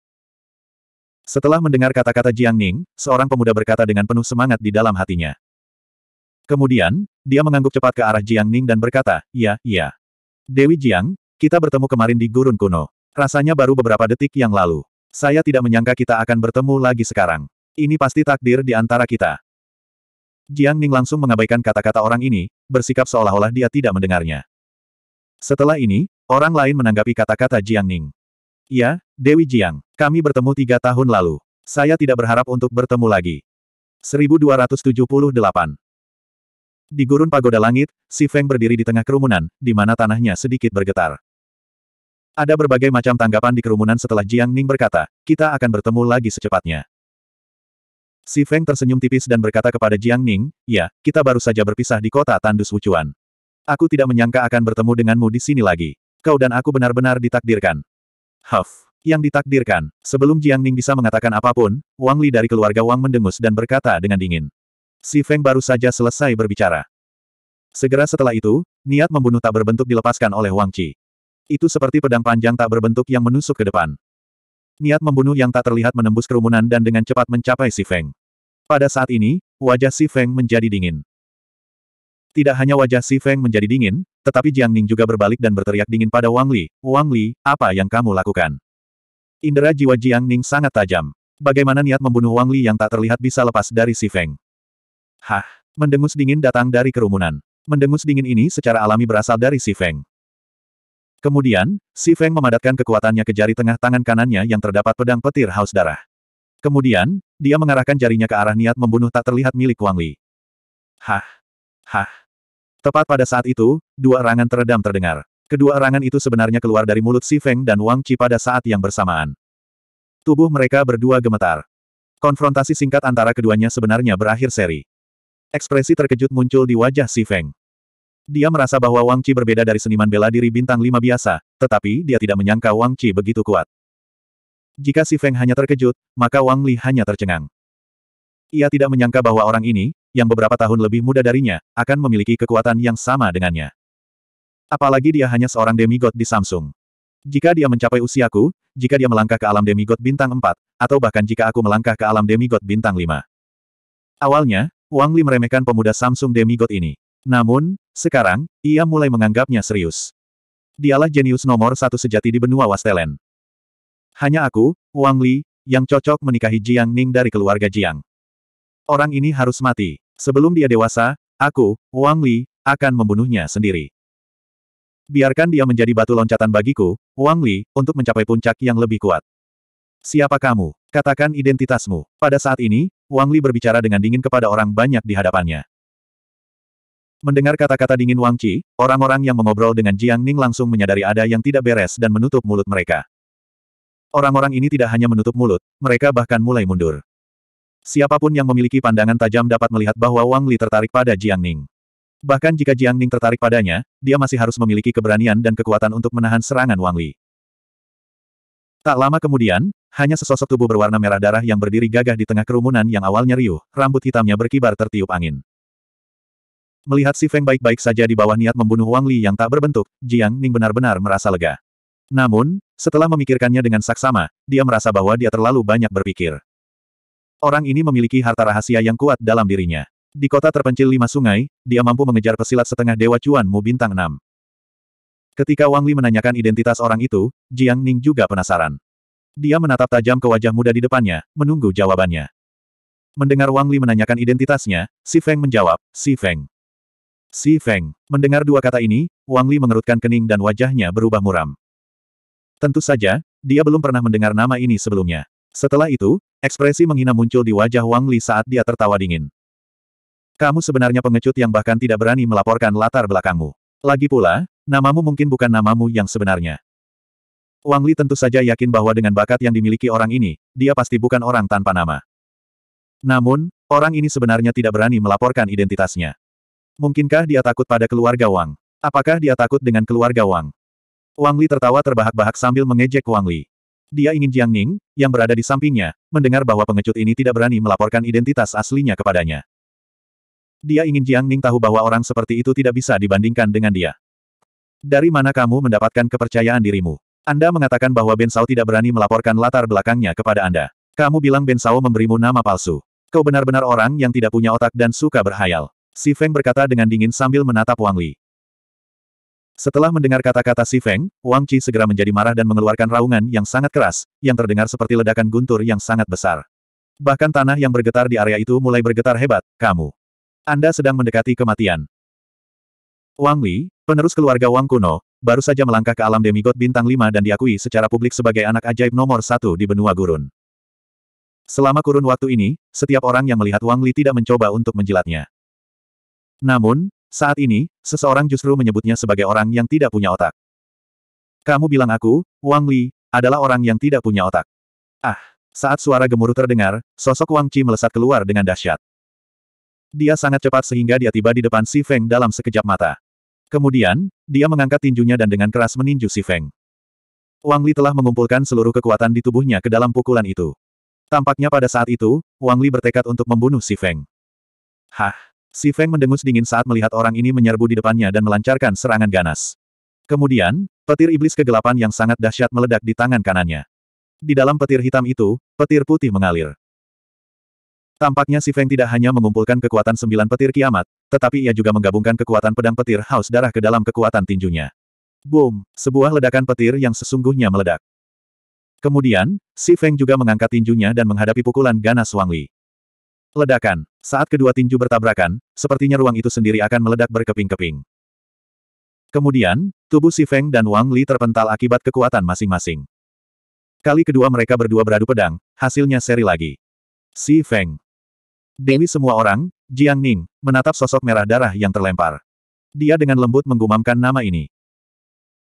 [SPEAKER 1] Setelah mendengar kata-kata Jiang Ning, seorang pemuda berkata dengan penuh semangat di dalam hatinya. Kemudian, dia mengangguk cepat ke arah Jiang Ning dan berkata, ya, ya. Dewi Jiang, kita bertemu kemarin di gurun kuno. Rasanya baru beberapa detik yang lalu. Saya tidak menyangka kita akan bertemu lagi sekarang. Ini pasti takdir di antara kita. Jiang Ning langsung mengabaikan kata-kata orang ini, bersikap seolah-olah dia tidak mendengarnya. Setelah ini, orang lain menanggapi kata-kata Jiang Ning. Ya, Dewi Jiang, kami bertemu tiga tahun lalu. Saya tidak berharap untuk bertemu lagi. 1278 Di gurun pagoda langit, Si Feng berdiri di tengah kerumunan, di mana tanahnya sedikit bergetar. Ada berbagai macam tanggapan di kerumunan setelah Jiang Ning berkata, kita akan bertemu lagi secepatnya. Si Feng tersenyum tipis dan berkata kepada Jiang Ning, ya, kita baru saja berpisah di kota Tandus Wuchuan. Aku tidak menyangka akan bertemu denganmu di sini lagi. Kau dan aku benar-benar ditakdirkan. Huff. Yang ditakdirkan. Sebelum Jiang Ning bisa mengatakan apapun, Wang Li dari keluarga Wang mendengus dan berkata dengan dingin. Si Feng baru saja selesai berbicara. Segera setelah itu, niat membunuh tak berbentuk dilepaskan oleh Wang Qi. Itu seperti pedang panjang tak berbentuk yang menusuk ke depan. Niat membunuh yang tak terlihat menembus kerumunan dan dengan cepat mencapai Si Feng. Pada saat ini, wajah Si Feng menjadi dingin. Tidak hanya wajah Si Feng menjadi dingin, tetapi Jiang Ning juga berbalik dan berteriak dingin pada Wang Li, Wang Li, apa yang kamu lakukan? Indera jiwa Jiang Ning sangat tajam. Bagaimana niat membunuh Wang Li yang tak terlihat bisa lepas dari Si Feng? Hah, mendengus dingin datang dari kerumunan. Mendengus dingin ini secara alami berasal dari Si Feng. Kemudian, Si Feng memadatkan kekuatannya ke jari tengah tangan kanannya yang terdapat pedang petir haus darah. Kemudian, dia mengarahkan jarinya ke arah niat membunuh tak terlihat milik Wang Li. Hah! Hah! Tepat pada saat itu, dua erangan teredam terdengar. Kedua erangan itu sebenarnya keluar dari mulut Si Feng dan Wang Qi pada saat yang bersamaan. Tubuh mereka berdua gemetar. Konfrontasi singkat antara keduanya sebenarnya berakhir seri. Ekspresi terkejut muncul di wajah Si Feng. Dia merasa bahwa Wang Qi berbeda dari seniman bela diri bintang lima biasa, tetapi dia tidak menyangka Wang Qi begitu kuat. Jika Si Feng hanya terkejut, maka Wang Li hanya tercengang. Ia tidak menyangka bahwa orang ini, yang beberapa tahun lebih muda darinya, akan memiliki kekuatan yang sama dengannya. Apalagi dia hanya seorang demigod di Samsung. Jika dia mencapai usiaku, jika dia melangkah ke alam demigod bintang 4, atau bahkan jika aku melangkah ke alam demigod bintang 5. Awalnya, Wang Li meremehkan pemuda Samsung demigod ini. Namun, sekarang, ia mulai menganggapnya serius. Dialah jenius nomor satu sejati di benua Wastelen. Hanya aku, Wang Li, yang cocok menikahi Jiang Ning dari keluarga Jiang. Orang ini harus mati. Sebelum dia dewasa, aku, Wang Li, akan membunuhnya sendiri. Biarkan dia menjadi batu loncatan bagiku, Wang Li, untuk mencapai puncak yang lebih kuat. Siapa kamu? Katakan identitasmu. Pada saat ini, Wang Li berbicara dengan dingin kepada orang banyak di hadapannya. Mendengar kata-kata dingin Wang Qi, orang-orang yang mengobrol dengan Jiang Ning langsung menyadari ada yang tidak beres dan menutup mulut mereka. Orang-orang ini tidak hanya menutup mulut, mereka bahkan mulai mundur. Siapapun yang memiliki pandangan tajam dapat melihat bahwa Wang Li tertarik pada Jiang Ning. Bahkan jika Jiang Ning tertarik padanya, dia masih harus memiliki keberanian dan kekuatan untuk menahan serangan Wang Li. Tak lama kemudian, hanya sesosok tubuh berwarna merah darah yang berdiri gagah di tengah kerumunan yang awalnya riuh, rambut hitamnya berkibar tertiup angin. Melihat si Feng baik-baik saja di bawah niat membunuh Wang Li yang tak berbentuk, Jiang Ning benar-benar merasa lega. Namun, setelah memikirkannya dengan saksama, dia merasa bahwa dia terlalu banyak berpikir. Orang ini memiliki harta rahasia yang kuat dalam dirinya. Di kota terpencil lima sungai, dia mampu mengejar pesilat setengah dewa Cuan Mu bintang 6. Ketika Wang Li menanyakan identitas orang itu, Jiang Ning juga penasaran. Dia menatap tajam ke wajah muda di depannya, menunggu jawabannya. Mendengar Wang Li menanyakan identitasnya, Si Feng menjawab, Si Feng. Si Feng. Mendengar dua kata ini, Wang Li mengerutkan kening dan wajahnya berubah muram. Tentu saja, dia belum pernah mendengar nama ini sebelumnya. Setelah itu, ekspresi menghina muncul di wajah Wang Li saat dia tertawa dingin. Kamu sebenarnya pengecut yang bahkan tidak berani melaporkan latar belakangmu. Lagi pula, namamu mungkin bukan namamu yang sebenarnya. Wang Li tentu saja yakin bahwa dengan bakat yang dimiliki orang ini, dia pasti bukan orang tanpa nama. Namun, orang ini sebenarnya tidak berani melaporkan identitasnya. Mungkinkah dia takut pada keluarga Wang? Apakah dia takut dengan keluarga Wang? Wang Li tertawa terbahak-bahak sambil mengejek Wang Li. Dia ingin Jiang Ning, yang berada di sampingnya, mendengar bahwa pengecut ini tidak berani melaporkan identitas aslinya kepadanya. Dia ingin Jiang Ning tahu bahwa orang seperti itu tidak bisa dibandingkan dengan dia. Dari mana kamu mendapatkan kepercayaan dirimu? Anda mengatakan bahwa Ben Sao tidak berani melaporkan latar belakangnya kepada Anda. Kamu bilang Ben Sao memberimu nama palsu. Kau benar-benar orang yang tidak punya otak dan suka berhayal. Si Feng berkata dengan dingin sambil menatap Wang Li. Setelah mendengar kata-kata Si Feng, Wang Qi segera menjadi marah dan mengeluarkan raungan yang sangat keras, yang terdengar seperti ledakan guntur yang sangat besar. Bahkan tanah yang bergetar di area itu mulai bergetar hebat, kamu. Anda sedang mendekati kematian. Wang Li, penerus keluarga Wang kuno, baru saja melangkah ke alam demigod bintang 5 dan diakui secara publik sebagai anak ajaib nomor satu di benua gurun. Selama kurun waktu ini, setiap orang yang melihat Wang Li tidak mencoba untuk menjilatnya. Namun, saat ini, seseorang justru menyebutnya sebagai orang yang tidak punya otak. Kamu bilang aku, Wang Li, adalah orang yang tidak punya otak. Ah, saat suara gemuruh terdengar, sosok Wang Qi melesat keluar dengan dahsyat. Dia sangat cepat sehingga dia tiba di depan Si Feng dalam sekejap mata. Kemudian, dia mengangkat tinjunya dan dengan keras meninju Si Feng. Wang Li telah mengumpulkan seluruh kekuatan di tubuhnya ke dalam pukulan itu. Tampaknya pada saat itu, Wang Li bertekad untuk membunuh Si Feng. Hah, Si Feng mendengus dingin saat melihat orang ini menyerbu di depannya dan melancarkan serangan ganas. Kemudian, petir iblis kegelapan yang sangat dahsyat meledak di tangan kanannya. Di dalam petir hitam itu, petir putih mengalir. Tampaknya si Feng tidak hanya mengumpulkan kekuatan sembilan petir kiamat, tetapi ia juga menggabungkan kekuatan pedang petir haus darah ke dalam kekuatan tinjunya. Boom! Sebuah ledakan petir yang sesungguhnya meledak. Kemudian, si Feng juga mengangkat tinjunya dan menghadapi pukulan ganas Wang Li. Ledakan. Saat kedua tinju bertabrakan, sepertinya ruang itu sendiri akan meledak berkeping-keping. Kemudian, tubuh Si Feng dan Wang Li terpental akibat kekuatan masing-masing. Kali kedua mereka berdua beradu pedang, hasilnya seri lagi. Si Feng. Dewi semua orang, Jiang Ning, menatap sosok merah darah yang terlempar. Dia dengan lembut menggumamkan nama ini.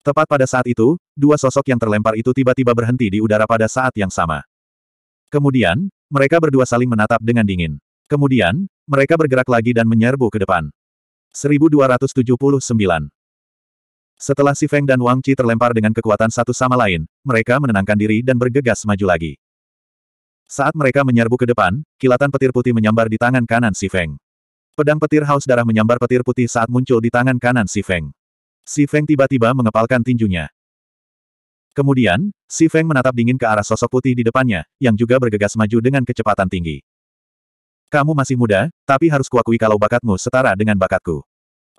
[SPEAKER 1] Tepat pada saat itu, dua sosok yang terlempar itu tiba-tiba berhenti di udara pada saat yang sama. Kemudian, mereka berdua saling menatap dengan dingin. Kemudian, mereka bergerak lagi dan menyerbu ke depan. 1279 Setelah Si Feng dan Wang Qi terlempar dengan kekuatan satu sama lain, mereka menenangkan diri dan bergegas maju lagi. Saat mereka menyerbu ke depan, kilatan petir putih menyambar di tangan kanan Si Feng. Pedang petir haus darah menyambar petir putih saat muncul di tangan kanan Si Feng. Si Feng tiba-tiba mengepalkan tinjunya. Kemudian, Si Feng menatap dingin ke arah sosok putih di depannya, yang juga bergegas maju dengan kecepatan tinggi. Kamu masih muda, tapi harus kuakui kalau bakatmu setara dengan bakatku.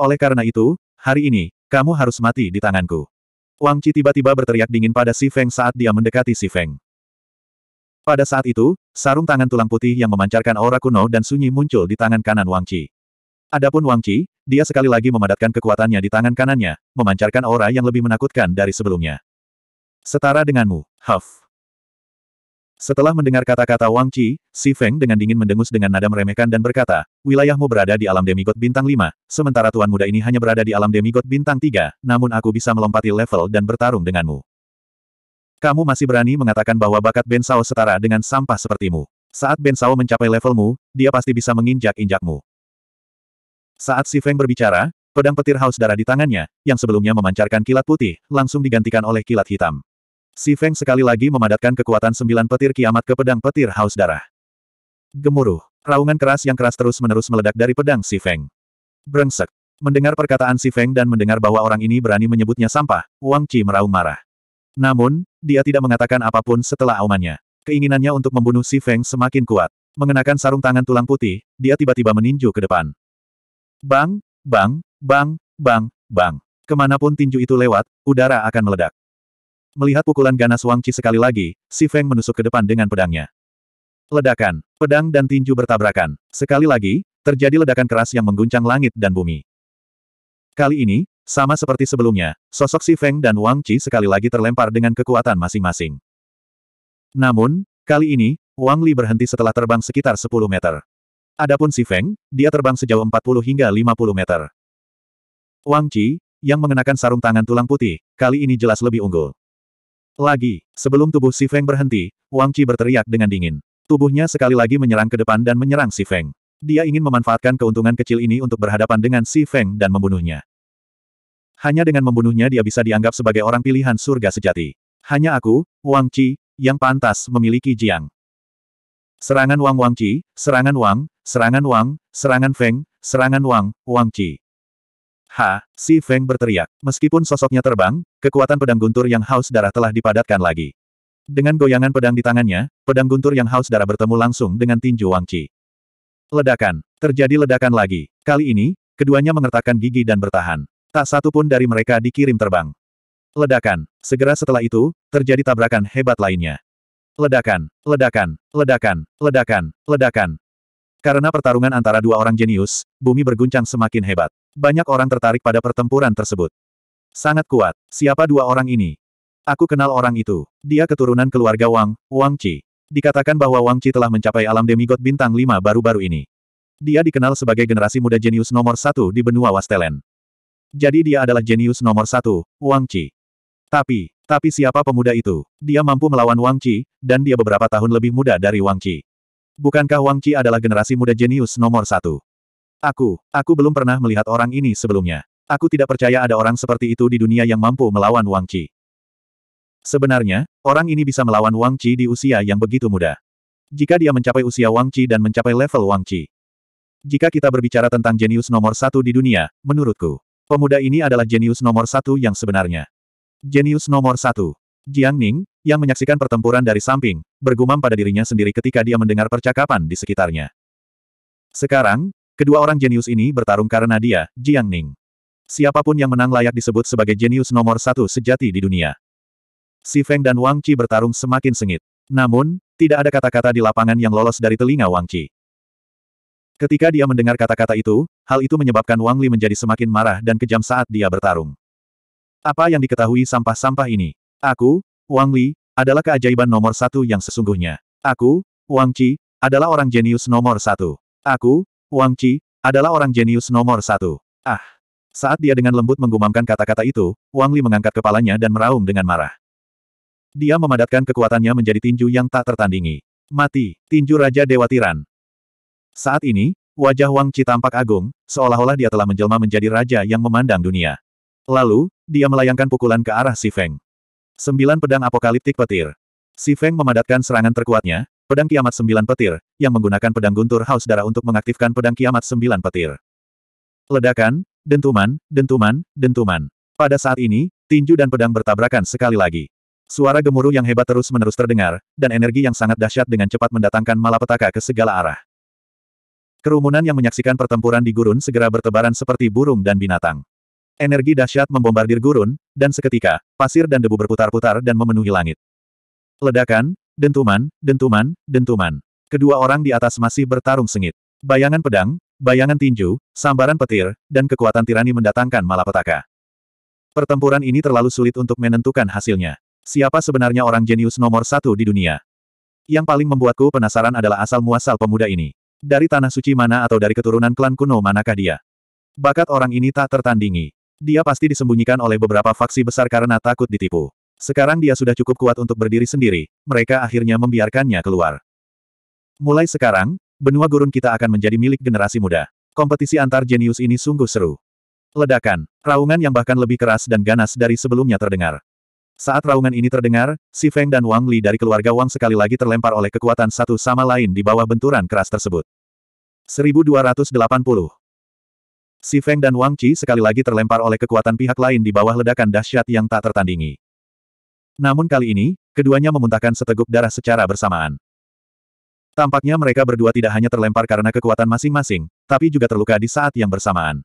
[SPEAKER 1] Oleh karena itu, hari ini, kamu harus mati di tanganku. Wang Qi tiba-tiba berteriak dingin pada Si Feng saat dia mendekati Si Feng. Pada saat itu, sarung tangan tulang putih yang memancarkan aura kuno dan sunyi muncul di tangan kanan Wang Qi. Adapun Wang Qi, dia sekali lagi memadatkan kekuatannya di tangan kanannya, memancarkan aura yang lebih menakutkan dari sebelumnya. Setara denganmu, Huff. Setelah mendengar kata-kata Wang Qi, Si Feng dengan dingin mendengus dengan nada meremehkan dan berkata, wilayahmu berada di alam demigod bintang 5, sementara tuan muda ini hanya berada di alam demigod bintang 3, namun aku bisa melompati level dan bertarung denganmu. Kamu masih berani mengatakan bahwa bakat Ben Sao setara dengan sampah sepertimu. Saat Ben Sao mencapai levelmu, dia pasti bisa menginjak-injakmu. Saat Si Feng berbicara, pedang petir haus darah di tangannya, yang sebelumnya memancarkan kilat putih, langsung digantikan oleh kilat hitam. Si Feng sekali lagi memadatkan kekuatan sembilan petir kiamat ke pedang petir haus darah. Gemuruh. Raungan keras yang keras terus-menerus meledak dari pedang Si Feng. Brengsek. Mendengar perkataan Si Feng dan mendengar bahwa orang ini berani menyebutnya sampah, Wang Qi meraung marah. Namun, dia tidak mengatakan apapun setelah aumannya. Keinginannya untuk membunuh Si Feng semakin kuat. Mengenakan sarung tangan tulang putih, dia tiba-tiba meninju ke depan. Bang, bang, bang, bang, bang. Kemanapun tinju itu lewat, udara akan meledak. Melihat pukulan ganas Wang Qi sekali lagi, Si Feng menusuk ke depan dengan pedangnya. Ledakan, pedang dan tinju bertabrakan. Sekali lagi, terjadi ledakan keras yang mengguncang langit dan bumi. Kali ini, sama seperti sebelumnya, sosok Si Feng dan Wang Qi sekali lagi terlempar dengan kekuatan masing-masing. Namun, kali ini, Wang Li berhenti setelah terbang sekitar 10 meter. Adapun Si Feng, dia terbang sejauh 40 hingga 50 meter. Wang Qi, yang mengenakan sarung tangan tulang putih, kali ini jelas lebih unggul. Lagi, sebelum tubuh Si Feng berhenti, Wang Qi berteriak dengan dingin. Tubuhnya sekali lagi menyerang ke depan dan menyerang Si Feng. Dia ingin memanfaatkan keuntungan kecil ini untuk berhadapan dengan Si Feng dan membunuhnya. Hanya dengan membunuhnya dia bisa dianggap sebagai orang pilihan surga sejati. Hanya aku, Wang Qi, yang pantas memiliki Jiang. Serangan Wang Wang Qi, serangan Wang, serangan Wang, serangan Feng, serangan Wang, Wang Qi. Ha, si Feng berteriak. Meskipun sosoknya terbang, kekuatan pedang guntur yang haus darah telah dipadatkan lagi. Dengan goyangan pedang di tangannya, pedang guntur yang haus darah bertemu langsung dengan tinju Wang Qi. Ledakan. Terjadi ledakan lagi. Kali ini, keduanya mengertakkan gigi dan bertahan. Tak satu pun dari mereka dikirim terbang. Ledakan. Segera setelah itu, terjadi tabrakan hebat lainnya. Ledakan, ledakan, ledakan, ledakan, ledakan. Karena pertarungan antara dua orang jenius, bumi berguncang semakin hebat. Banyak orang tertarik pada pertempuran tersebut. Sangat kuat. Siapa dua orang ini? Aku kenal orang itu. Dia keturunan keluarga Wang, Wang Qi. Dikatakan bahwa Wang Qi telah mencapai alam demigod bintang lima baru-baru ini. Dia dikenal sebagai generasi muda jenius nomor satu di benua Wastelen. Jadi dia adalah jenius nomor satu, Wang Qi. Tapi, tapi siapa pemuda itu? Dia mampu melawan Wang Qi, dan dia beberapa tahun lebih muda dari Wang Qi. Bukankah Wang Qi adalah generasi muda jenius nomor satu? Aku, aku belum pernah melihat orang ini sebelumnya. Aku tidak percaya ada orang seperti itu di dunia yang mampu melawan Wang Qi. Sebenarnya, orang ini bisa melawan Wang Qi di usia yang begitu muda. Jika dia mencapai usia Wang Qi dan mencapai level Wang Qi. Jika kita berbicara tentang jenius nomor satu di dunia, menurutku, pemuda ini adalah jenius nomor satu yang sebenarnya. Jenius nomor satu. Jiang Ning, yang menyaksikan pertempuran dari samping, bergumam pada dirinya sendiri ketika dia mendengar percakapan di sekitarnya. Sekarang, Kedua orang jenius ini bertarung karena dia, Jiang Ning. Siapapun yang menang layak disebut sebagai jenius nomor satu sejati di dunia. Si Feng dan Wang Qi bertarung semakin sengit. Namun, tidak ada kata-kata di lapangan yang lolos dari telinga Wang Qi. Ketika dia mendengar kata-kata itu, hal itu menyebabkan Wang Li menjadi semakin marah dan kejam saat dia bertarung. Apa yang diketahui sampah-sampah ini? Aku, Wang Li, adalah keajaiban nomor satu yang sesungguhnya. Aku, Wang Qi, adalah orang jenius nomor satu. Aku, Wang Qi, adalah orang jenius nomor satu. Ah! Saat dia dengan lembut menggumamkan kata-kata itu, Wang Li mengangkat kepalanya dan meraung dengan marah. Dia memadatkan kekuatannya menjadi tinju yang tak tertandingi. Mati, tinju Raja Dewa Tiran. Saat ini, wajah Wang Qi tampak agung, seolah-olah dia telah menjelma menjadi raja yang memandang dunia. Lalu, dia melayangkan pukulan ke arah si Feng. Sembilan pedang apokaliptik petir. Si Feng memadatkan serangan terkuatnya, pedang kiamat sembilan petir, yang menggunakan pedang guntur haus darah untuk mengaktifkan pedang kiamat sembilan petir. Ledakan, dentuman, dentuman, dentuman. Pada saat ini, tinju dan pedang bertabrakan sekali lagi. Suara gemuruh yang hebat terus-menerus terdengar, dan energi yang sangat dahsyat dengan cepat mendatangkan malapetaka ke segala arah. Kerumunan yang menyaksikan pertempuran di gurun segera bertebaran seperti burung dan binatang. Energi dahsyat membombardir gurun, dan seketika, pasir dan debu berputar-putar dan memenuhi langit. Ledakan, dentuman, dentuman, dentuman. Kedua orang di atas masih bertarung sengit. Bayangan pedang, bayangan tinju, sambaran petir, dan kekuatan tirani mendatangkan malapetaka. Pertempuran ini terlalu sulit untuk menentukan hasilnya. Siapa sebenarnya orang jenius nomor satu di dunia? Yang paling membuatku penasaran adalah asal-muasal pemuda ini. Dari tanah suci mana atau dari keturunan klan kuno manakah dia? Bakat orang ini tak tertandingi. Dia pasti disembunyikan oleh beberapa faksi besar karena takut ditipu. Sekarang dia sudah cukup kuat untuk berdiri sendiri, mereka akhirnya membiarkannya keluar. Mulai sekarang, benua gurun kita akan menjadi milik generasi muda. Kompetisi antar jenius ini sungguh seru. Ledakan, raungan yang bahkan lebih keras dan ganas dari sebelumnya terdengar. Saat raungan ini terdengar, Si Feng dan Wang Li dari keluarga Wang sekali lagi terlempar oleh kekuatan satu sama lain di bawah benturan keras tersebut. 1280. Si Feng dan Wang Qi sekali lagi terlempar oleh kekuatan pihak lain di bawah ledakan dahsyat yang tak tertandingi. Namun kali ini, keduanya memuntahkan seteguk darah secara bersamaan. Tampaknya mereka berdua tidak hanya terlempar karena kekuatan masing-masing, tapi juga terluka di saat yang bersamaan.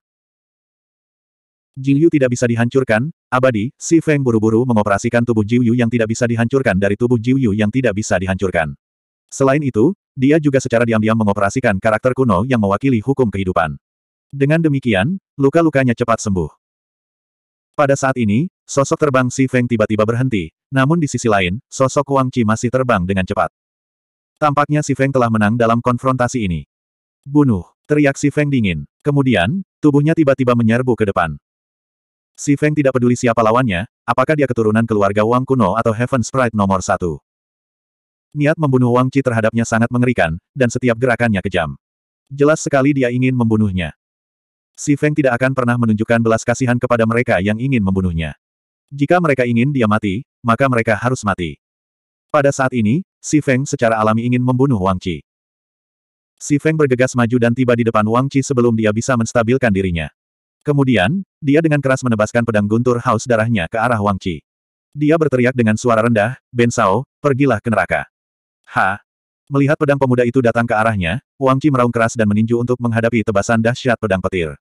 [SPEAKER 1] Jiuyu tidak bisa dihancurkan, abadi, Si Feng buru-buru mengoperasikan tubuh Jiuyu yang tidak bisa dihancurkan dari tubuh Jiuyu yang tidak bisa dihancurkan. Selain itu, dia juga secara diam-diam mengoperasikan karakter kuno yang mewakili hukum kehidupan. Dengan demikian, luka-lukanya cepat sembuh. Pada saat ini, sosok terbang Si Feng tiba-tiba berhenti, namun di sisi lain, sosok Wang Qi masih terbang dengan cepat. Tampaknya Si Feng telah menang dalam konfrontasi ini. Bunuh, teriak Si Feng dingin. Kemudian, tubuhnya tiba-tiba menyerbu ke depan. Si Feng tidak peduli siapa lawannya, apakah dia keturunan keluarga Wang kuno atau Heaven Sprite nomor satu. Niat membunuh Wang Qi terhadapnya sangat mengerikan, dan setiap gerakannya kejam. Jelas sekali dia ingin membunuhnya. Si Feng tidak akan pernah menunjukkan belas kasihan kepada mereka yang ingin membunuhnya. Jika mereka ingin dia mati, maka mereka harus mati. Pada saat ini, Si Feng secara alami ingin membunuh Wang Qi. Si Feng bergegas maju dan tiba di depan Wang Qi sebelum dia bisa menstabilkan dirinya. Kemudian, dia dengan keras menebaskan pedang guntur haus darahnya ke arah Wang Qi. Dia berteriak dengan suara rendah, Ben Sao, pergilah ke neraka. Ha! Melihat pedang pemuda itu datang ke arahnya, Wang Qi meraung keras dan meninju untuk menghadapi tebasan dahsyat pedang petir.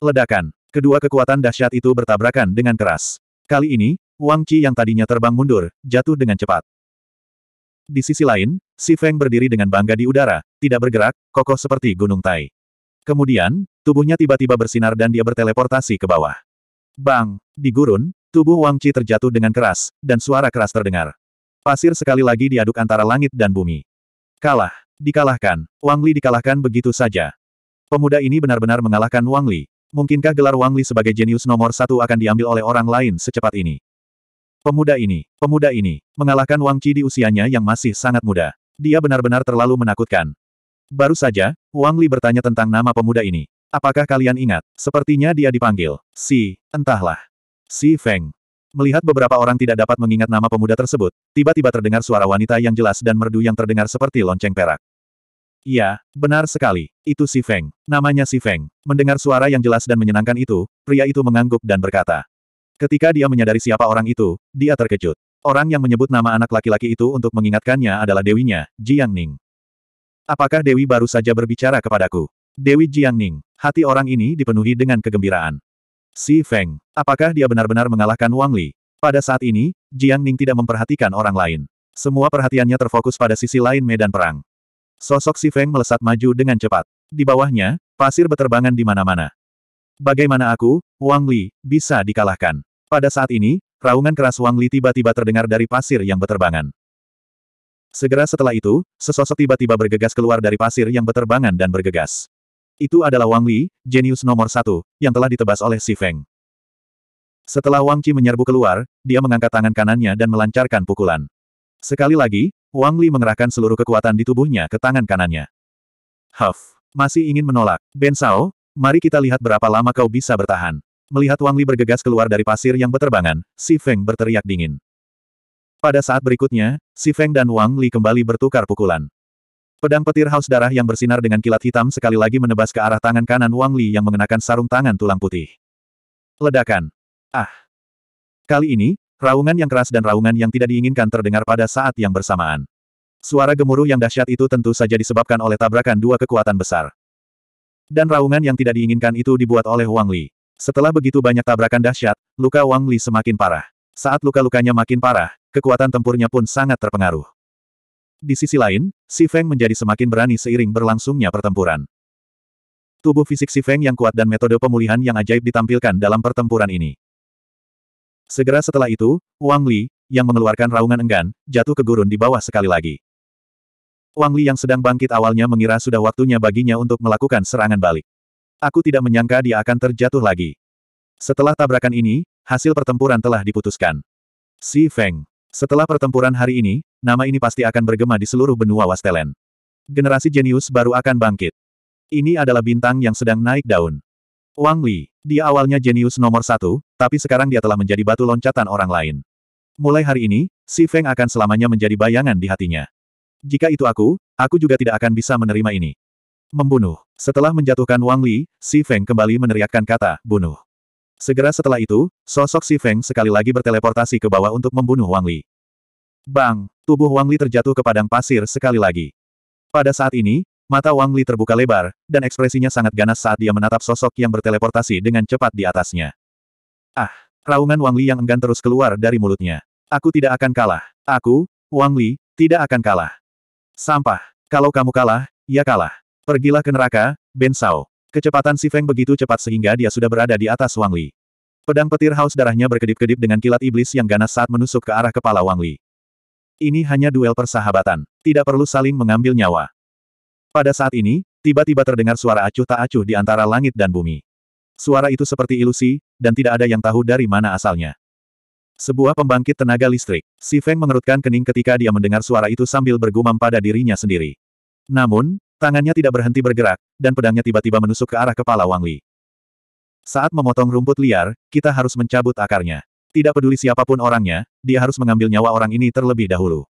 [SPEAKER 1] Ledakan. Kedua kekuatan dahsyat itu bertabrakan dengan keras. Kali ini, Wang Qi yang tadinya terbang mundur, jatuh dengan cepat. Di sisi lain, Si Feng berdiri dengan bangga di udara, tidak bergerak, kokoh seperti gunung tai. Kemudian, tubuhnya tiba-tiba bersinar dan dia berteleportasi ke bawah. Bang! Di gurun, tubuh Wang Qi terjatuh dengan keras, dan suara keras terdengar. Pasir sekali lagi diaduk antara langit dan bumi. Kalah! Dikalahkan! Wang Li dikalahkan begitu saja. Pemuda ini benar-benar mengalahkan Wang Li. Mungkinkah gelar Wang Li sebagai jenius nomor satu akan diambil oleh orang lain secepat ini? Pemuda ini, pemuda ini, mengalahkan Wang Qi di usianya yang masih sangat muda. Dia benar-benar terlalu menakutkan. Baru saja, Wang Li bertanya tentang nama pemuda ini. Apakah kalian ingat? Sepertinya dia dipanggil, si, entahlah. Si Feng. Melihat beberapa orang tidak dapat mengingat nama pemuda tersebut, tiba-tiba terdengar suara wanita yang jelas dan merdu yang terdengar seperti lonceng perak. Ya, benar sekali. Itu si Feng. Namanya si Feng. Mendengar suara yang jelas dan menyenangkan itu, pria itu mengangguk dan berkata. Ketika dia menyadari siapa orang itu, dia terkejut. Orang yang menyebut nama anak laki-laki itu untuk mengingatkannya adalah dewinya, Jiang Ning. Apakah Dewi baru saja berbicara kepadaku? Dewi Jiang Ning, hati orang ini dipenuhi dengan kegembiraan. Si Feng, apakah dia benar-benar mengalahkan Wang Li? Pada saat ini, Jiang Ning tidak memperhatikan orang lain. Semua perhatiannya terfokus pada sisi lain medan perang. Sosok Si Feng melesat maju dengan cepat. Di bawahnya, pasir beterbangan di mana-mana. Bagaimana aku, Wang Li, bisa dikalahkan? Pada saat ini, raungan keras Wang Li tiba-tiba terdengar dari pasir yang beterbangan. Segera setelah itu, sesosok tiba-tiba bergegas keluar dari pasir yang beterbangan dan bergegas. Itu adalah Wang Li, jenius nomor satu, yang telah ditebas oleh Si Feng. Setelah Wang Qi menyerbu keluar, dia mengangkat tangan kanannya dan melancarkan pukulan. Sekali lagi, Wang Li mengerahkan seluruh kekuatan di tubuhnya ke tangan kanannya. Huff, masih ingin menolak. Ben Sao, Mari kita lihat berapa lama kau bisa bertahan. Melihat Wang Li bergegas keluar dari pasir yang berterbangan, Si Feng berteriak dingin. Pada saat berikutnya, Si Feng dan Wang Li kembali bertukar pukulan. Pedang petir haus darah yang bersinar dengan kilat hitam sekali lagi menebas ke arah tangan kanan Wang Li yang mengenakan sarung tangan tulang putih. Ledakan. Ah. Kali ini, raungan yang keras dan raungan yang tidak diinginkan terdengar pada saat yang bersamaan. Suara gemuruh yang dahsyat itu tentu saja disebabkan oleh tabrakan dua kekuatan besar. Dan raungan yang tidak diinginkan itu dibuat oleh Wang Li. Setelah begitu banyak tabrakan dahsyat, luka Wang Li semakin parah. Saat luka-lukanya makin parah, kekuatan tempurnya pun sangat terpengaruh. Di sisi lain, Si Feng menjadi semakin berani seiring berlangsungnya pertempuran. Tubuh fisik Si Feng yang kuat dan metode pemulihan yang ajaib ditampilkan dalam pertempuran ini. Segera setelah itu, Wang Li, yang mengeluarkan raungan enggan, jatuh ke gurun di bawah sekali lagi. Wang Li yang sedang bangkit awalnya mengira sudah waktunya baginya untuk melakukan serangan balik. Aku tidak menyangka dia akan terjatuh lagi. Setelah tabrakan ini, hasil pertempuran telah diputuskan. Si Feng. Setelah pertempuran hari ini, nama ini pasti akan bergema di seluruh benua Wastelen. Generasi jenius baru akan bangkit. Ini adalah bintang yang sedang naik daun. Wang Li, dia awalnya jenius nomor satu, tapi sekarang dia telah menjadi batu loncatan orang lain. Mulai hari ini, Si Feng akan selamanya menjadi bayangan di hatinya. Jika itu aku, aku juga tidak akan bisa menerima ini. Membunuh. Setelah menjatuhkan Wang Li, Si Feng kembali meneriakkan kata, bunuh. Segera setelah itu, sosok Si Feng sekali lagi berteleportasi ke bawah untuk membunuh Wang Li. Bang! Tubuh Wang Li terjatuh ke padang pasir sekali lagi. Pada saat ini, mata Wang Li terbuka lebar, dan ekspresinya sangat ganas saat dia menatap sosok yang berteleportasi dengan cepat di atasnya. Ah! Raungan Wang Li yang enggan terus keluar dari mulutnya. Aku tidak akan kalah. Aku, Wang Li, tidak akan kalah. Sampah. Kalau kamu kalah, ya kalah. Pergilah ke neraka, Ben Sao. Kecepatan si Feng begitu cepat sehingga dia sudah berada di atas Wang Li. Pedang petir haus darahnya berkedip-kedip dengan kilat iblis yang ganas saat menusuk ke arah kepala Wang Li. Ini hanya duel persahabatan, tidak perlu saling mengambil nyawa. Pada saat ini, tiba-tiba terdengar suara acuh tak acuh di antara langit dan bumi. Suara itu seperti ilusi, dan tidak ada yang tahu dari mana asalnya. Sebuah pembangkit tenaga listrik. Si Feng mengerutkan kening ketika dia mendengar suara itu sambil bergumam pada dirinya sendiri. Namun, tangannya tidak berhenti bergerak, dan pedangnya tiba-tiba menusuk ke arah kepala Wang Li. Saat memotong rumput liar, kita harus mencabut akarnya. Tidak peduli siapapun orangnya, dia harus mengambil nyawa orang ini terlebih dahulu.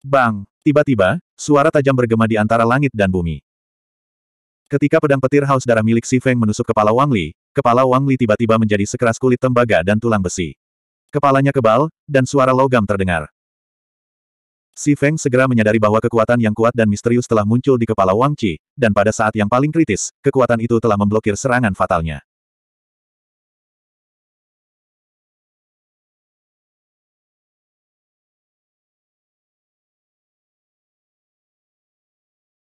[SPEAKER 1] Bang! Tiba-tiba, suara tajam bergema di antara langit dan bumi. Ketika pedang petir haus darah milik Si Feng menusuk kepala Wang Li, kepala Wang Li tiba-tiba menjadi sekeras kulit tembaga dan tulang besi. Kepalanya kebal, dan suara logam terdengar. Si Feng segera menyadari bahwa kekuatan yang kuat dan misterius telah muncul di kepala Wang Qi, dan pada saat yang paling kritis, kekuatan itu telah memblokir serangan fatalnya.